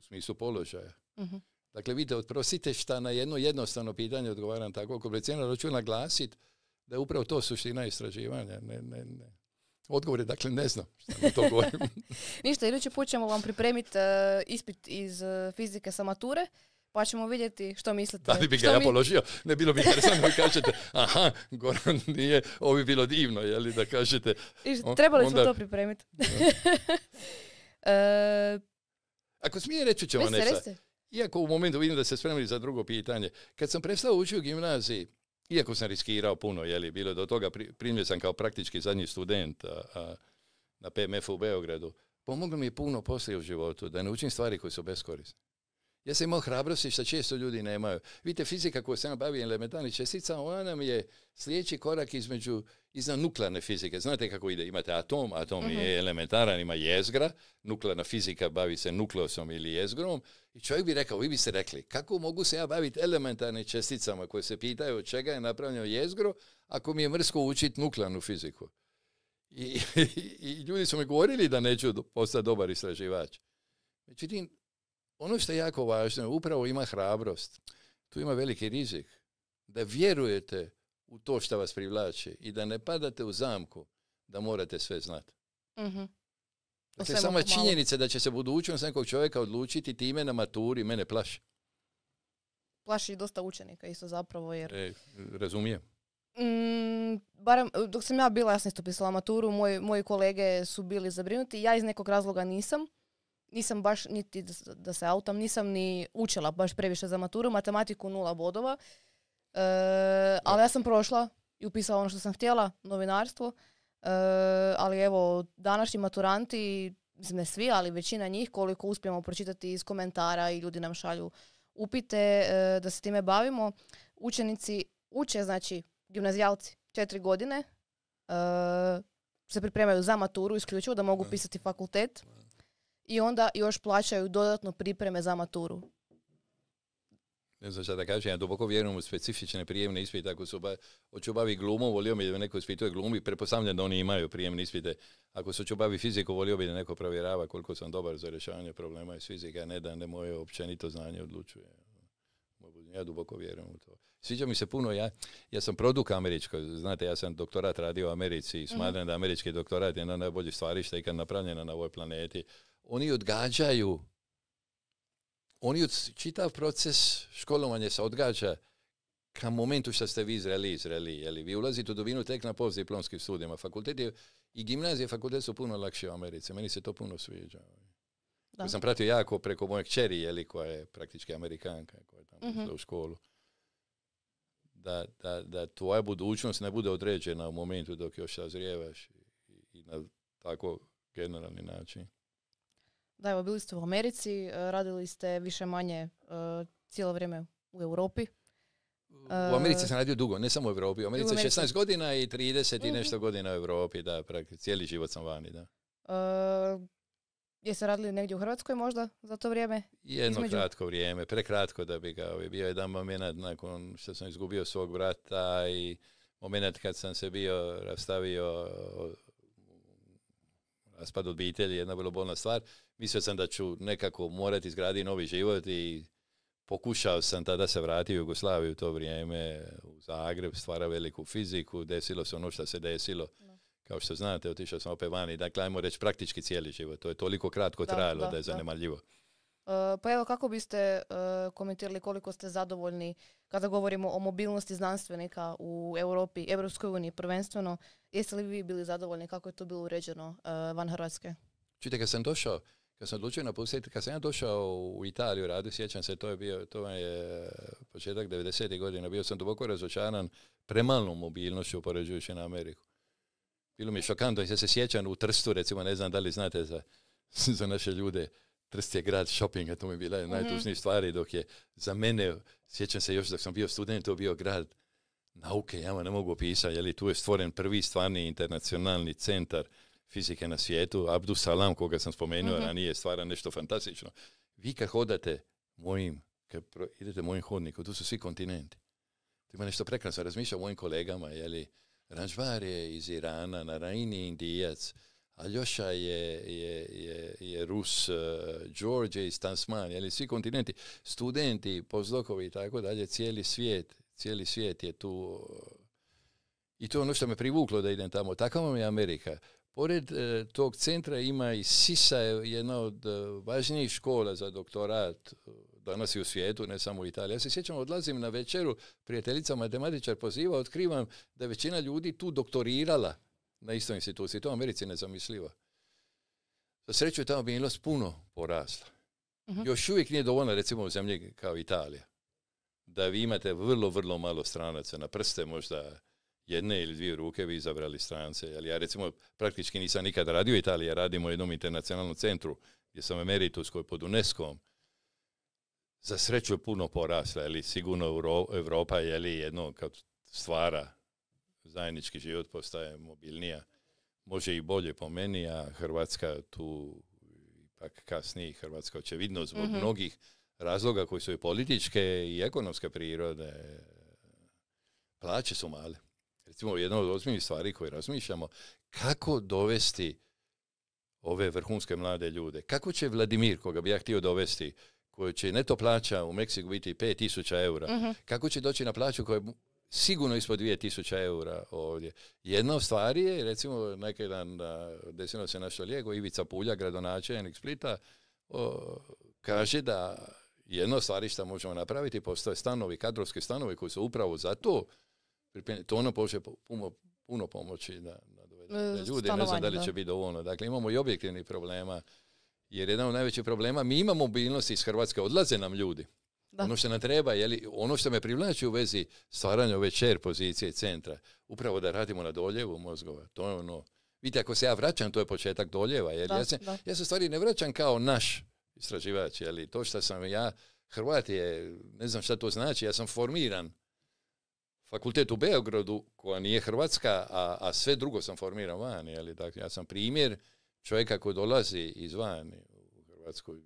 smislu položaja. Mhm. Dakle, vidite, odprosite šta na jedno jednostavno pitanje odgovaram tako komplicirano, ali ću naglasiti da je upravo to suština istraživanja. Ne, ne, ne. Odgovor je, dakle, ne znam što to govorim. Ništa, idući put ćemo vam pripremiti e, ispit iz e, fizike sa mature, pa ćemo vidjeti što mislite. Da li bi ga ja mi... položio? Ne bilo bi interesantno da kažete, aha, Goran nije, ovo bi bilo divno, je li, da kažete. Trebali smo to pripremiti. E, Ako smije reći ću nešto. Iako u momentu vidim da se spremili za drugo pitanje. Kad sam prestao ući u gimnaziji, iako sam riskirao puno, je li, bilo do toga, primio sam kao praktički zadnji student na PMF u Beogradu, pomoglo mi je puno poslije u životu, da ne učim stvari koje su beskorisne. Ja sam imao hrabrosti što često ljudi nemaju. Vidite, fizika koju se ja bavi elementarnih čestica, ona nam je sljedeći korak između, iznad nuklearne fizike. Znate kako ide, imate atom, atom je mhm. elementaran, ima jezgra, nuklearna fizika bavi se nukleosom ili jezgrom i čovjek bi rekao, vi biste rekli, kako mogu se ja baviti elementarnim česticama koje se pitaju od čega je napravljeno jezgro, ako mi je mrsko učiti nuklearnu fiziku. I, ljudi su mi govorili da neću postati dobar istraživač. Međutim, ono što je jako važno, upravo ima hrabrost. Tu ima veliki rizik. Da vjerujete u to što vas privlači i da ne padate u zamku da morate sve znati. mm je sama činjenica da će se budućnost nekog čovjeka odlučiti time na maturi mene plaši. Plaši dosta učenika isto zapravo jer... razumije. razumijem. Mm, barem, dok sam ja bila, ja sam isto pisala maturu, moji kolege su bili zabrinuti, ja iz nekog razloga nisam nisam baš, niti da, se autam, nisam ni učila baš previše za maturu, matematiku nula bodova, e, ali ja sam prošla i upisala ono što sam htjela, novinarstvo, e, ali evo, današnji maturanti, ne svi, ali većina njih, koliko uspijemo pročitati iz komentara i ljudi nam šalju upite e, da se time bavimo, učenici uče, znači gimnazijalci, četiri godine, se pripremaju za maturu isključivo da mogu pisati fakultet i onda još plaćaju dodatno pripreme za maturu. Ne znam šta da kažem, ja duboko vjerujem u specifične prijemne ispite. Ako se hoću bavi glumom, volio bi da neko ispituje glumi, pretpostavljam da oni imaju prijemne ispite. Ako se hoću bavi fiziku, volio bi da neko provjerava koliko sam dobar za rješavanje problema iz fizika. ne da ne moje općenito znanje odlučuje. Ja duboko vjerujem u to. Sviđa mi se puno, ja, ja sam produk američko, znate, ja sam doktorat radio u Americi i smatram mhm. da američki doktorat je jedna od stvari što je ikad napravljena na ovoj planeti oni odgađaju, oni čitav proces školovanja se odgađa ka momentu što ste vi izreli, izreli, Vi ulazite u dubinu tek na postdiplomskim studijama. fakulteti, i gimnazije fakultet su puno lakše u Americi. Meni se to puno sviđa. Da. Sam pratio jako preko moje kćeri, li koja je praktički Amerikanka, koja je tamo mhm. u školu. Da, da, da tvoja budućnost ne bude određena u momentu dok još sazrijevaš i, i na tako generalni način da evo bili ste u Americi, e, radili ste više manje e, cijelo vrijeme u Europi. U Americi sam radio dugo, ne samo u Europi. U Americi, u 16 godina i 30 i mhm. nešto godina u Europi, da, praktički cijeli život sam vani, da. E, jeste radili negdje u Hrvatskoj možda za to vrijeme? Jedno kratko vrijeme, prekratko da bi ga ovaj, bio jedan moment nakon što sam izgubio svog brata i moment kad sam se bio rastavio raspad obitelji, jedna vrlo bolna stvar. Mislio sam da ću nekako morati izgraditi novi život i pokušao sam tada se vratiti u Jugoslaviju u to vrijeme, u Zagreb, stvara veliku fiziku, desilo se ono što se desilo. Kao što znate, otišao sam opet vani, dakle, ajmo reći praktički cijeli život. To je toliko kratko trajalo da, je zanemarljivo. E, pa evo, kako biste e, komentirali koliko ste zadovoljni kada govorimo o mobilnosti znanstvenika u Europi, Europskoj uniji prvenstveno? Jeste li vi bili zadovoljni kako je to bilo uređeno e, van Hrvatske? Čujte, kad sam došao, kad sam odlučio napustiti, kad sam ja došao u Italiju radu, sjećam se, to je bio, to je početak 90. godina, bio sam duboko razočaran premalnu mobilnošću upoređujući na Ameriku. Bilo mi je šokantno, ja se sjećam u Trstu, recimo, ne znam da li znate za naše ljude, Trst je grad shoppinga, to mi je bila jedna mm stvari, dok je za mene, sjećam se još dok sam bio student, to bio grad nauke, ja vam ne mogu opisati, je tu je stvoren prvi stvarni internacionalni centar fizike na svijetu, Abdu Salam, koga sam spomenuo, mhm. a hmm ranije stvara nešto fantastično. Vi kad hodate mojim, kad idete mojim hodnikom, tu su svi kontinenti. Tu ima nešto prekrasno, razmišljam o mojim kolegama, je li, Ranžvar je iz Irana, Narain je Indijac, Aljoša je, je, je, Rus, eh, Đorđe iz Tansmanije, ali svi kontinenti, studenti, pozdokovi i tako dalje, cijeli svijet, cijeli svijet je tu. Eh, I to je ono što me privuklo da idem tamo. Tako vam je Amerika. Pored eh, tog centra ima i Sisa, jedna od važnijih škola za doktorat danas i u svijetu, ne samo u Italiji. Ja se sjećam, odlazim na večeru, prijateljica matematičar poziva, otkrivam da je većina ljudi tu doktorirala na istoj instituciji. To u Americi nezamislivo. Za sreću je ta mobilnost puno porasla. Mhm. Još uvijek nije dovoljna, recimo u zemlji kao Italija, da vi imate vrlo, vrlo malo stranaca. Na prste možda jedne ili dvije ruke vi izabrali strance. Ali ja recimo praktički nisam nikad radio u Italiji, radim u jednom internacionalnom centru gdje sam emeritus koji pod unesco Za sreću je puno porasla, ali sigurno Europa je li jedno kad stvara zajednički život postaje mobilnija. Može i bolje po meni, a Hrvatska tu ipak kasnije Hrvatska očevidno zbog mhm. mnogih razloga koji su i političke i ekonomske prirode. Plaće su male. Recimo, jedna od ozbiljnih stvari koje razmišljamo, kako dovesti ove vrhunske mlade ljude. Kako će Vladimir, koga bi ja htio dovesti, koji će neto plaća u Meksiku biti 5000 eura, mhm. kako će doći na plaću koja sigurno ispod 2000 eura ovdje. Jedna od stvari je, recimo, neki dan desilo se našo lijeko, Ivica Pulja, gradonačelnik Splita, o, kaže da jedno stvari što možemo napraviti, postoje stanovi, kadrovski stanovi koji su upravo za to, to ono može puno, pomoći da, da, da e, ljudi, ne znam da li će biti dovoljno. Dakle, imamo i objektivnih problema, jer jedan od najvećih problema, mi imamo mobilnost iz Hrvatske, odlaze nam ljudi. Da. Ono što nam treba, ono što me privlači u vezi stvaranja ove čer pozicije centra, upravo da radimo na doljevu mozgova, to je ono, vidite, ako se ja vraćam, to je početak doljeva, jer ja, se, ja se stvari ne vraćam kao naš istraživač, ali to što sam ja, Hrvat je, ne znam šta to znači, ja sam formiran, fakultet u Beogradu, koja nije Hrvatska, a, a sve drugo sam formiran van, dakle, ja sam primjer čovjeka koji dolazi izvani u Hrvatskoj,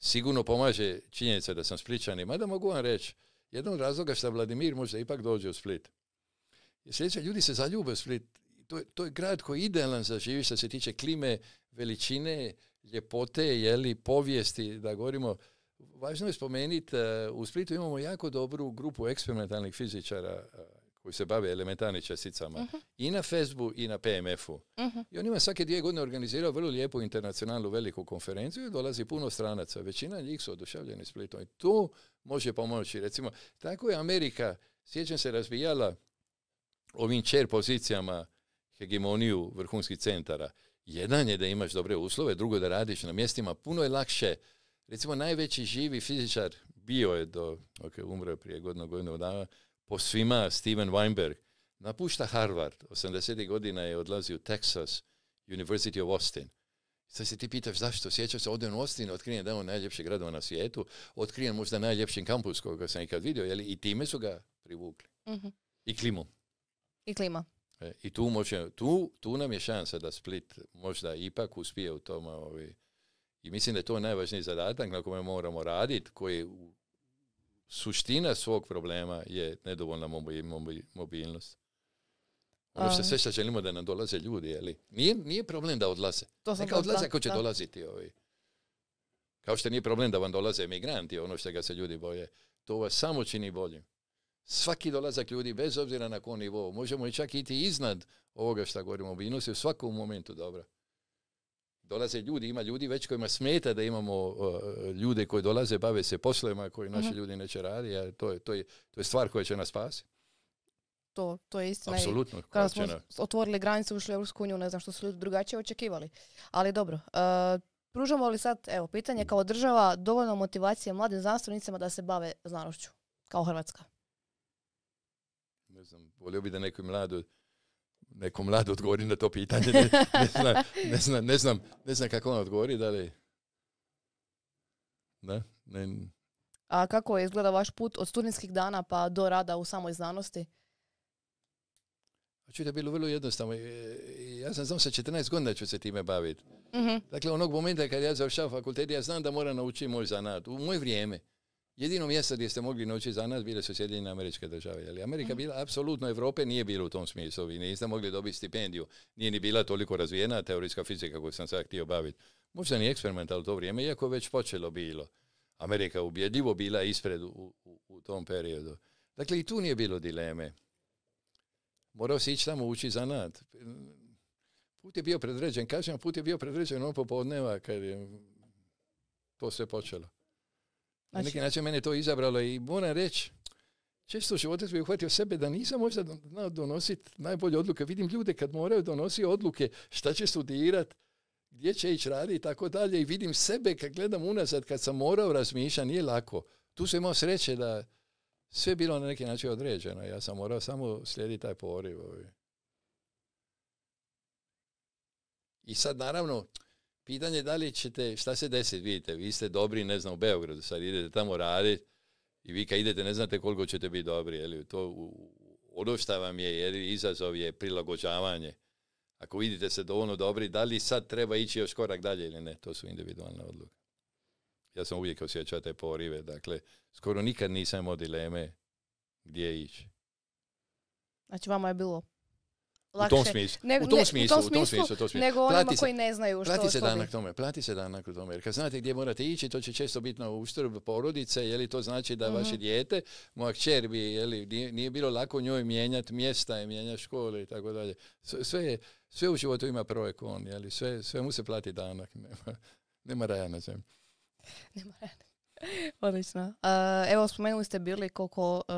sigurno pomaže činjenica da sam spličan. Mada mogu vam reći, jedan od razloga što Vladimir možda ipak dođe u Split. Sljedeće, ljudi se zaljube u Split. To je, to je grad koji je idealan za živi što se tiče klime, veličine, ljepote, jeli, povijesti, da govorimo. Važno je spomenuti, eh, u Splitu imamo jako dobru grupu eksperimentalnih fizičara eh, koji se bave elementarnim česticama mhm. i na Facebooku i na PMF-u. Mhm. I on ima svake dvije godine organizirao vrlo lijepu internacionalnu veliku konferenciju i dolazi puno stranaca. Većina njih su oduševljeni Splitom i tu može pomoći. Recimo, tako je Amerika, sjećam se, razvijala ovim čer pozicijama hegemoniju vrhunskih centara. Jedan je da imaš dobre uslove, drugo da radiš na mjestima. Puno je lakše. Recimo, najveći živi fizičar bio je do, ok, umro je prije godinu, godinu dana, po svima Steven Weinberg, napušta Harvard, 80. godina je odlazi u Texas, University of Austin. Sad se ti pitaš zašto, sjećaš se, odem u Austin, otkrijem da je on najljepši gradova na svijetu, otkrijem možda najljepši kampus koga sam ikad vidio, jeli? i time su ga privukli. Mhm. I klimom. I klima. E, I tu, može, tu, tu nam je šansa da Split možda ipak uspije u tom. Ovi. Ovaj, I mislim da je to najvažniji zadatak na kome moramo raditi, koji u suština svog problema je nedovoljna mobilnost. Ono što sve što želimo da nam dolaze ljudi, nije, nije problem da odlaze. To Neka odlaze ako će dolaziti ovi. Kao što nije problem da vam dolaze emigranti, ono što ga se ljudi boje. To vas samo čini boljim. Svaki dolazak ljudi, bez obzira na kom nivou, možemo i čak iti iznad ovoga što govorimo o mobilnosti u svakom momentu dobra dolaze ljudi, ima ljudi već kojima smeta da imamo uh, ljude koji dolaze, bave se poslovima koji naši mm-hmm. ljudi neće raditi, a to je, to, je, to je stvar koja će nas spasiti. To, to je istina. Apsolutno. Kada smo na... otvorili granice, ušli u Europsku ne znam što su ljudi drugačije očekivali. Ali dobro, uh, pružamo li sad, evo, pitanje kao država dovoljno motivacije mladim znanstvenicima da se bave znanošću, kao Hrvatska? Ne znam, volio bi da neko mladoj neko mlad odgovori na to pitanje. Ne, znam, ne, znam, ne, znam, kako on odgovori, da li... Ne. A kako je izgleda vaš put od studentskih dana pa do rada u samoj znanosti? Čujte, bilo vrlo jednostavno. Ja sam znam sa 14 godina ću se time baviti. mm Dakle, onog momenta kad ja završavam fakultet, ja znam da moram naučiti moj zanat. U moje vrijeme. Jedino mjesto gdje ste mogli noći za nas bile su Sjedinjene američke države. ali Amerika mhm. bila, apsolutno Europe nije bilo u tom smislu. Vi niste mogli dobiti stipendiju. Nije ni bila toliko razvijena teorijska fizika koju sam sad htio baviti. Možda ni eksperimental to vrijeme, iako već počelo bilo. Amerika ubjedljivo bila ispred u, u, tom periodu. Dakle, i tu nije bilo dileme. Morao si ići tamo ući zanat. Put je bio predređen, kažem, put je bio predređen ono popodneva kad je to sve počelo na znači- neki način mene to izabralo i moram reći, često u životu bih uhvatio sebe da nisam možda znao donositi najbolje odluke. Vidim ljude kad moraju donositi odluke šta će studirati, gdje će ići raditi i tako dalje i vidim sebe kad gledam unazad, kad sam morao razmišljati, nije lako. Tu sam imao sreće da sve bilo na neki način određeno. Ja sam morao samo slijediti taj poriv. I sad naravno, pitanje je da li ćete, šta se desiti, vidite, vi ste dobri, ne znam, u Beogradu, sad idete tamo raditi i vi kad idete ne znate koliko ćete biti dobri, jel, to ono vam je, jer izazov je prilagođavanje. Ako vidite se dovoljno dobri, da li sad treba ići još korak dalje ili ne, to su individualne odluke. Ja sam uvijek osjećao te porive, dakle, skoro nikad nisam imao dileme gdje ići. Znači, vama je bilo lakše. U tom smislu. Ne, u tom smislu, Nego onima koji ne znaju što Plati se danak tome, plati se danak u tome. Jer kad znate gdje morate ići, to će često biti na uštrb porodice, je li to znači da vaše mhm. dijete, moja kćer bi, nije, bilo lako njoj mijenjati mjesta i mijenjati škole i tako dalje. Sve, u životu ima pro kon, je li, sve, sve mu se plati danak. Nema, nema raja na zemlji. Nema raja Odlično. E, evo, spomenuli ste bili koliko e,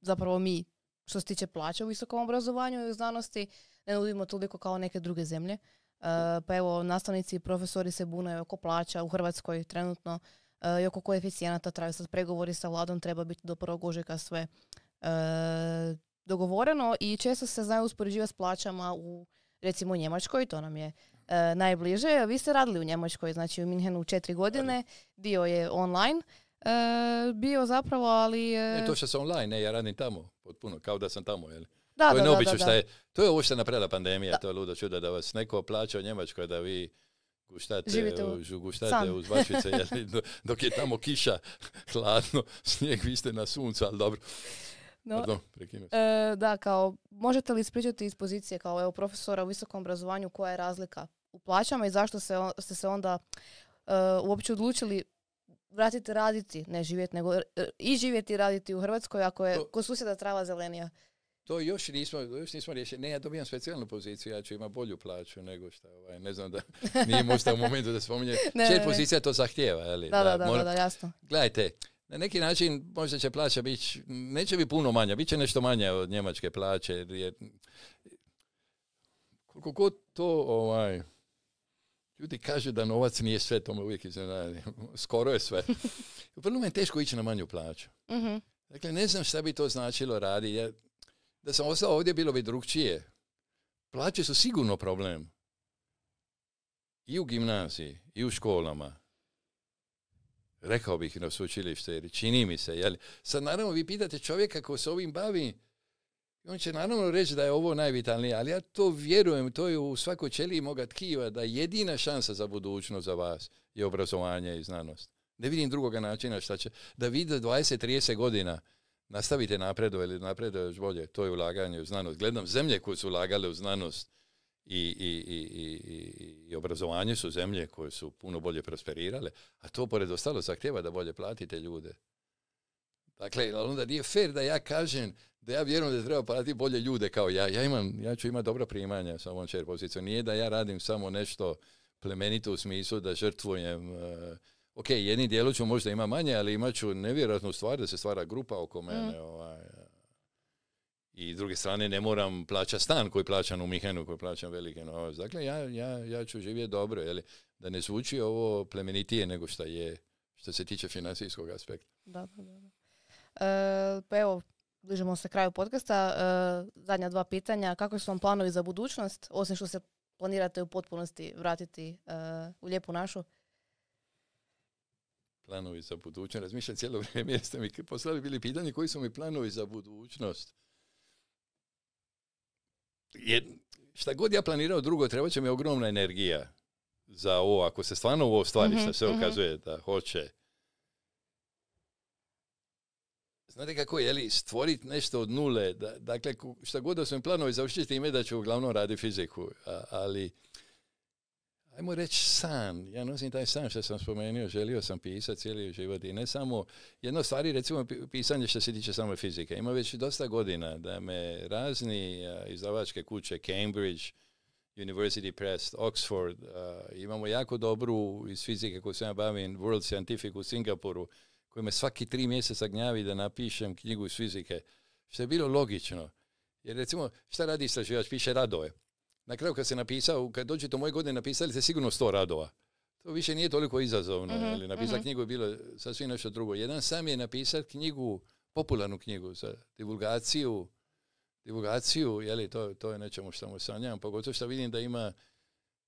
zapravo mi što se tiče plaća u visokom obrazovanju i znanosti, ne nudimo toliko kao neke druge zemlje. Uh, pa evo, nastavnici i profesori se bunaju oko plaća u Hrvatskoj trenutno uh, i oko koeficijenata traju sad pregovori sa vladom, treba biti do prvog ožujka sve uh, dogovoreno i često se znaju uspoređivati s plaćama u recimo Njemačkoj, to nam je najbliže. Vi ste radili u Njemačkoj, znači u Minhenu četiri godine, dio je online. E, bio zapravo, ali... E, to što sam online, ne, ja radim tamo, potpuno, kao da sam tamo, jel? Da, to je neobično je, to je ovo što je pandemija, da. to je ludo čudo da vas neko plaća u Njemačkoj da vi guštate, Živite u, uz vašice, dok je tamo kiša, hladno, snijeg, vi ste na suncu, ali dobro. No, Pardon, e, da, kao, možete li ispričati iz pozicije kao evo, profesora u visokom obrazovanju koja je razlika u plaćama i zašto se ste se onda e, uopće odlučili vratiti raditi, ne živjeti, nego e, i živjeti i raditi u Hrvatskoj ako je to, ko susjeda trava zelenija. To još nismo, još nismo riješili. Ne, ja dobijam specijalnu poziciju, ja ću imati bolju plaću nego što, ovaj, ne znam da nije možda u momentu da spominje. Čer pozicija to zahtjeva, ali da, da, da, mora... da, jasno. Gledajte, na neki način možda će plaća biti, neće biti puno manja, bit će nešto manja od njemačke plaće, koliko god to ovaj, Ljudi kažu da novac nije sve, to me uvijek iznenadi. Skoro je sve. Vrlo me je teško ići na manju plaću. Mhm. Dakle, ne znam šta bi to značilo radi. Ja, da sam ostao ovdje, bilo bi drugčije. Plaće su sigurno problem. I u gimnaziji, i u školama. Rekao bih na sučilište, jer čini mi se. Jel? Sad, naravno, vi pitate čovjeka ko se ovim bavi, on će naravno reći da je ovo najvitalnije, ali ja to vjerujem, to je u svakoj ćeliji moga tkiva, da jedina šansa za budućnost za vas je obrazovanje i znanost. Ne vidim drugoga načina šta će, da vi do 20-30 godina nastavite napredo ili napredo još bolje, to je ulaganje u znanost. Gledam zemlje koje su ulagale u znanost i, i, i, i obrazovanje su zemlje koje su puno bolje prosperirale, a to pored ostalo zahtjeva da bolje platite ljude. Dakle, onda nije fair da ja kažem da ja vjerujem da treba platiti bolje ljude kao ja. Ja, imam, ja ću imati dobra primanja sa ovom čer pozicijom. Nije da ja radim samo nešto plemenito u smislu da žrtvujem. E, ok, jednim dijelu ću možda ima manje, ali imat ću nevjerojatnu stvar da se stvara grupa oko mm. mene. Ovaj, e. i s druge strane ne moram plaća stan koji plaćam u Mihenu, koji plaćam velike novac. Dakle, ja, ja, ja ću živjeti dobro, da ne zvuči ovo plemenitije nego što je, što se tiče financijskog aspekta. Da, da, da. E, pa evo, Bližemo se kraju podcasta. uh, zadnja dva pitanja. Kako su vam planovi za budućnost, osim što se planirate u potpunosti vratiti e, u lijepu našu? Planovi za budućnost. Razmišljam cijelo vrijeme. Jeste mi poslali bili pitanje koji su mi planovi za budućnost. šta god ja planirao drugo, treba će mi ogromna energija za ovo. Ako se stvarno ovo stvari, mhm, što se mm da hoće, Znate kako je, stvoriti nešto od nule, dakle, šta god da su mi planovi, završiti time da ću uglavnom raditi fiziku, ali ajmo reći san. Ja nosim taj san što sam spomenuo, želio sam pisati cijeli život i ne samo, jedno stvari recimo pisanje što se tiče samo fizike. Ima već dosta godina da me razni izdavačke kuće, Cambridge, University Press, Oxford, imamo jako dobru iz fizike koju se ja bavim, World Scientific u Singapuru, koji me svaki tri mjeseca gnjavi da napišem knjigu iz fizike, što je bilo logično. Jer recimo, šta radi istraživač? Piše radove. Na kraju kad se napisao, kad dođete u moje godine, napisali ste sigurno sto radova. To više nije toliko izazovno. ali mhm, napisati mhm. knjigu je bilo sasvim nešto drugo. Jedan sam je napisat knjigu, popularnu knjigu za divulgaciju, divulgaciju, je to, to je nečemu što mu sanjam, pogotovo što vidim da ima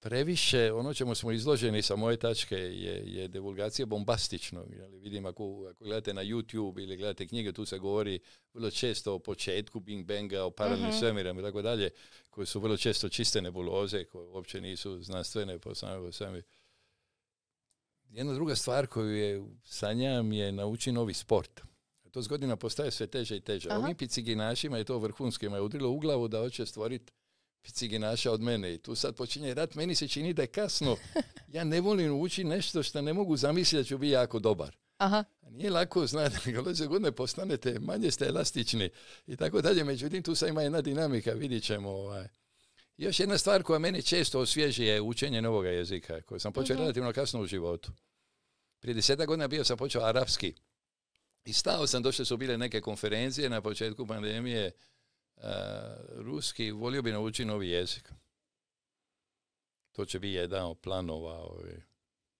previše, ono čemu smo izloženi sa moje tačke je, je divulgacija bombastičnog. Jeli, vidim ako, ako gledate na YouTube ili gledate knjige, tu se govori vrlo često o početku Bing Banga, o paralelnim mm i tako dalje, koje su vrlo često čiste nebuloze, koje uopće nisu znanstvene po Jedna druga stvar koju je sanjam je nauči novi sport. To s godina postaje sve teže i teže. Olimpici ginašima je to vrhunskima je udrilo u glavu da hoće stvoriti ciginaša od mene i tu sad počinje rat, meni se čini da je kasno. Ja ne volim ući nešto što ne mogu zamisliti da ću biti jako dobar. Aha. Nije lako, znate, dolaze godine postanete, manje ste elastični i tako dalje. Međutim, tu sad ima jedna dinamika, vidit ćemo. Ovaj. Još jedna stvar koja meni često osvježi je učenje novoga jezika, koju sam počeo relativno kasno u životu. Prije deseta godina bio sam počeo arapski. I stao sam, došle su bile neke konferencije na početku pandemije, E, ruski, volio bi naučiti novi jezik. To će biti jedan od planova. Ovi.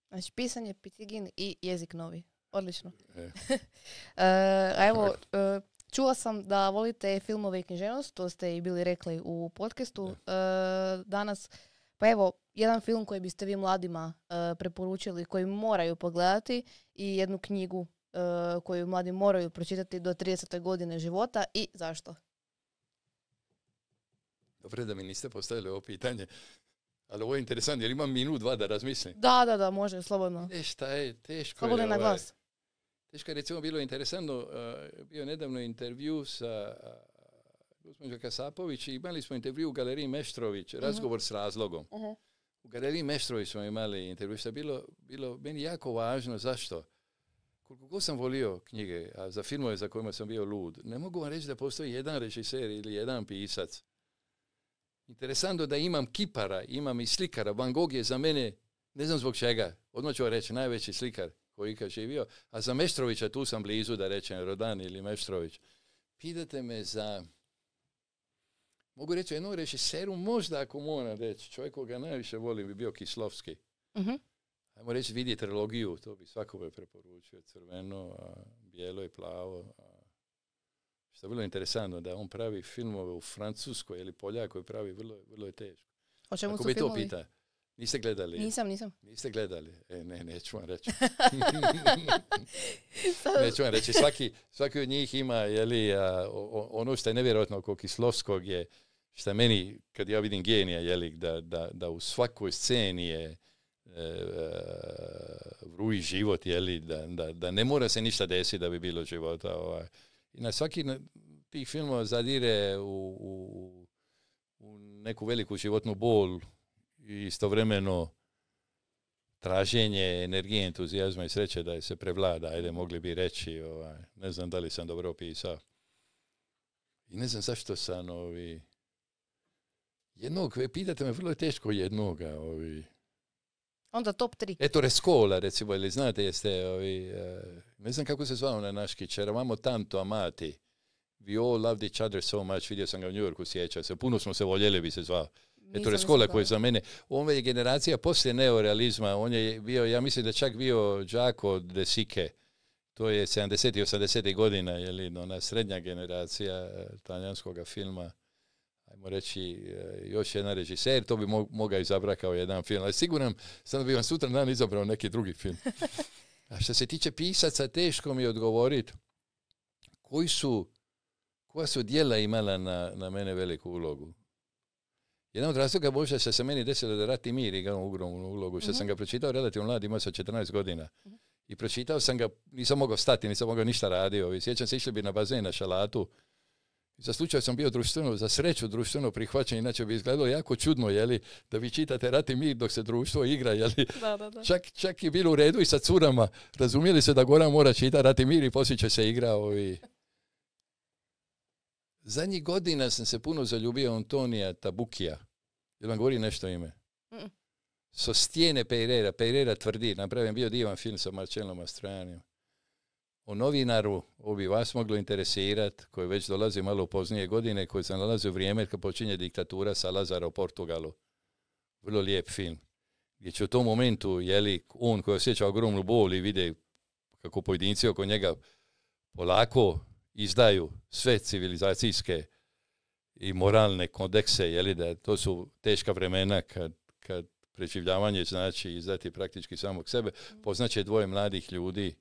Znači, pisanje, pitigin i jezik novi. Odlično. E. e evo, e, čula sam da volite filmove i knjiženost, to ste i bili rekli u podcastu danas. Pa evo, jedan film koji biste vi mladima preporučili, koji moraju pogledati i jednu knjigu koju mladi moraju pročitati do 30. godine života i zašto? Dobro da mi niste postavili ovo pitanje, ali ovo je interesantno jer imam minut, dva da razmislim. Da, da, da, može, slobodno. E šta je, teško slobodno je. na ovaj, glas. Teško je recimo bilo interesantno, uh, bio nedavno intervju sa uh, gospođom Kasapović i imali smo intervju u galeriji Meštrović, mhm. razgovor s razlogom. Mhm. U galeriji Meštrović smo imali intervju, što je bilo, bilo meni jako važno, zašto? koliko sam volio knjige, a za filmove za kojima sam bio lud, ne mogu vam reći da postoji jedan režiser ili jedan pisac Interesantno da imam kipara, imam i slikara. Van Gogh je za mene, ne znam zbog čega, odmah ću reći, najveći slikar koji ikad živio. A za Meštrovića, tu sam blizu da rečem Rodan ili Meštrović. Pitate me za, mogu reći jednog režiseru, možda ako moram reći, čovjek koga najviše voli bi bio Kislovski. Mhm. Ajmo reći vidi trilogiju, to bi svakome preporučio, crveno, bijelo i plavo, što je vrlo interesantno, da on pravi filmove u Francuskoj ili Poljakoj pravi, vrlo, vrlo je teško. O čemu Ako su to pita, niste gledali? Nisam, nisam. Niste gledali? E, ne, neću vam reći. neću vam reći. Svaki, svaki od njih ima, jeli, a, ono što je nevjerojatno oko Kislovskog je, što je meni, kad ja vidim genija, jeli, da, da, da u svakoj sceni je, E, e vruji život, jeli, da, da, da ne mora se ništa desiti da bi bilo života. Ovaj. I na svaki tih filmova zadire u, u, u neku veliku životnu bol i istovremeno traženje energije, entuzijazma i sreće da je se prevlada, ajde mogli bi reći, ovaj, ne znam da li sam dobro opisao. I ne znam zašto sam ovi, jednog, pitate me vrlo je teško jednoga, ovi, Onda top 3. Eto, Rescola, recimo, ili znate, jeste ovi, eh, ne znam kako se zvao na naškić, imamo tanto amati. We all loved each other so much, vidio sam ga u New Yorku, sjeća se, puno smo se voljeli, bi se zvao. Eto, to koji je za mene, on je generacija poslije neorealizma, on je bio, ja mislim da čak bio Đako De Sike, to je 70. i 80. godina, je li, ona srednja generacija eh, talijanskog filma reći, e, još jedan režiser, to bi mogao izabrati kao jedan film. Ali siguran sam bi vam sutra dan izabrao neki drugi film. A što se tiče pisaca, teško mi je odgovoriti koji su, koja su djela imala na, na mene veliku ulogu. Jedan od razloga možda što se meni desilo da Rati Mir i ogromnu ulogu, što sam mhm. ga pročitao relativno mlad, imao sam 14 godina. Mhm. I pročitao sam ga, nisam mogao stati, nisam mogao ništa radio. I sjećam se, išli bi na bazen na šalatu, za slučaj sam bio društveno, za sreću društveno prihvaćen, inače bi izgledalo jako čudno, jeli, da vi čitate rat i mir dok se društvo igra, jeli. Da, da, da. Čak, čak bilo u redu i sa curama. Razumijeli se da Goran mora čitati rat i mir i poslije će se igra ovi... Zadnjih godina sam se puno zaljubio Antonija Tabukija. Jel vam govori nešto ime? Mm. So stijene Pereira. Pereira tvrdi. Napravim bio divan film sa Marcelom Astrajanjem o novinaru ovo bi vas moglo interesirati, koji već dolazi malo u poznije godine, koji se nalazi u vrijeme kad počinje diktatura Salazara u Portugalu. Vrlo lijep film. Gdje će u tom momentu, jeli, on koji osjeća ogromnu bol i vide kako pojedinci oko njega polako izdaju sve civilizacijske i moralne kodekse, jeli, da to su teška vremena kad, kad preživljavanje znači izdati praktički samog sebe, mhm. poznaće dvoje mladih ljudi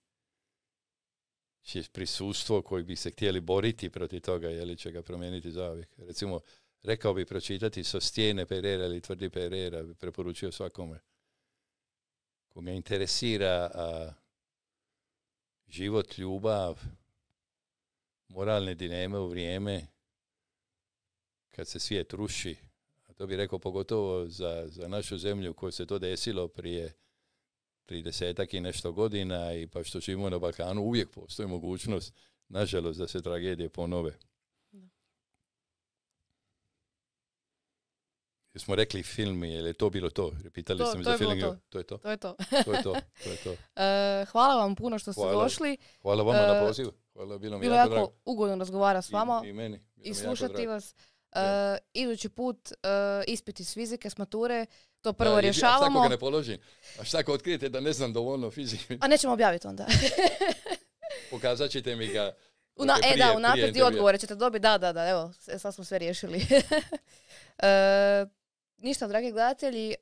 prisustvo koji bi se htjeli boriti protiv toga, je li će ga promijeniti ovih Recimo, rekao bi pročitati sa stijene Perera ili tvrdi Perera, bi preporučio svakome. Koga interesira a, život, ljubav, moralne dileme u vrijeme kad se svijet ruši, a to bi rekao pogotovo za, za našu zemlju koju se to desilo prije tridesetak i nešto godina i pa što živimo na Balkanu uvijek postoji mogućnost, nažalost, da se tragedije ponove. Jesmo rekli film, je li to bilo to? Pitali to, za film. To. je to. To to. E, hvala vam puno što ste došli. Hvala vama na e, pozivu. Hvala, bilo mi jako, jako ugodno razgovara s vama i, meni. i slušati vas. Uh, idući put ispiti iz fizike, s mature, to prvo rješavamo. ga ne položim? A šta ako otkrijete da ne znam dovoljno fiziku? A nećemo objaviti onda. Pokazat ćete mi ga. e, da, unaprijed i odgovore ćete dobiti. Da, da, da, evo, e, sad smo sve riješili. E, ništa, dragi gledatelji, e,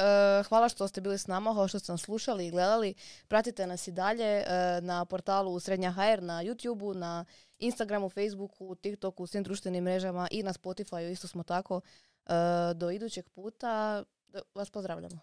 hvala što ste bili s nama, hvala što ste nas slušali i gledali. Pratite nas i dalje na portalu Srednja HR, na YouTubeu, na Instagramu, Facebooku, TikToku, svim društvenim mrežama i na Spotifyu, isto smo tako. do idućeg puta, Vás pozdravujeme.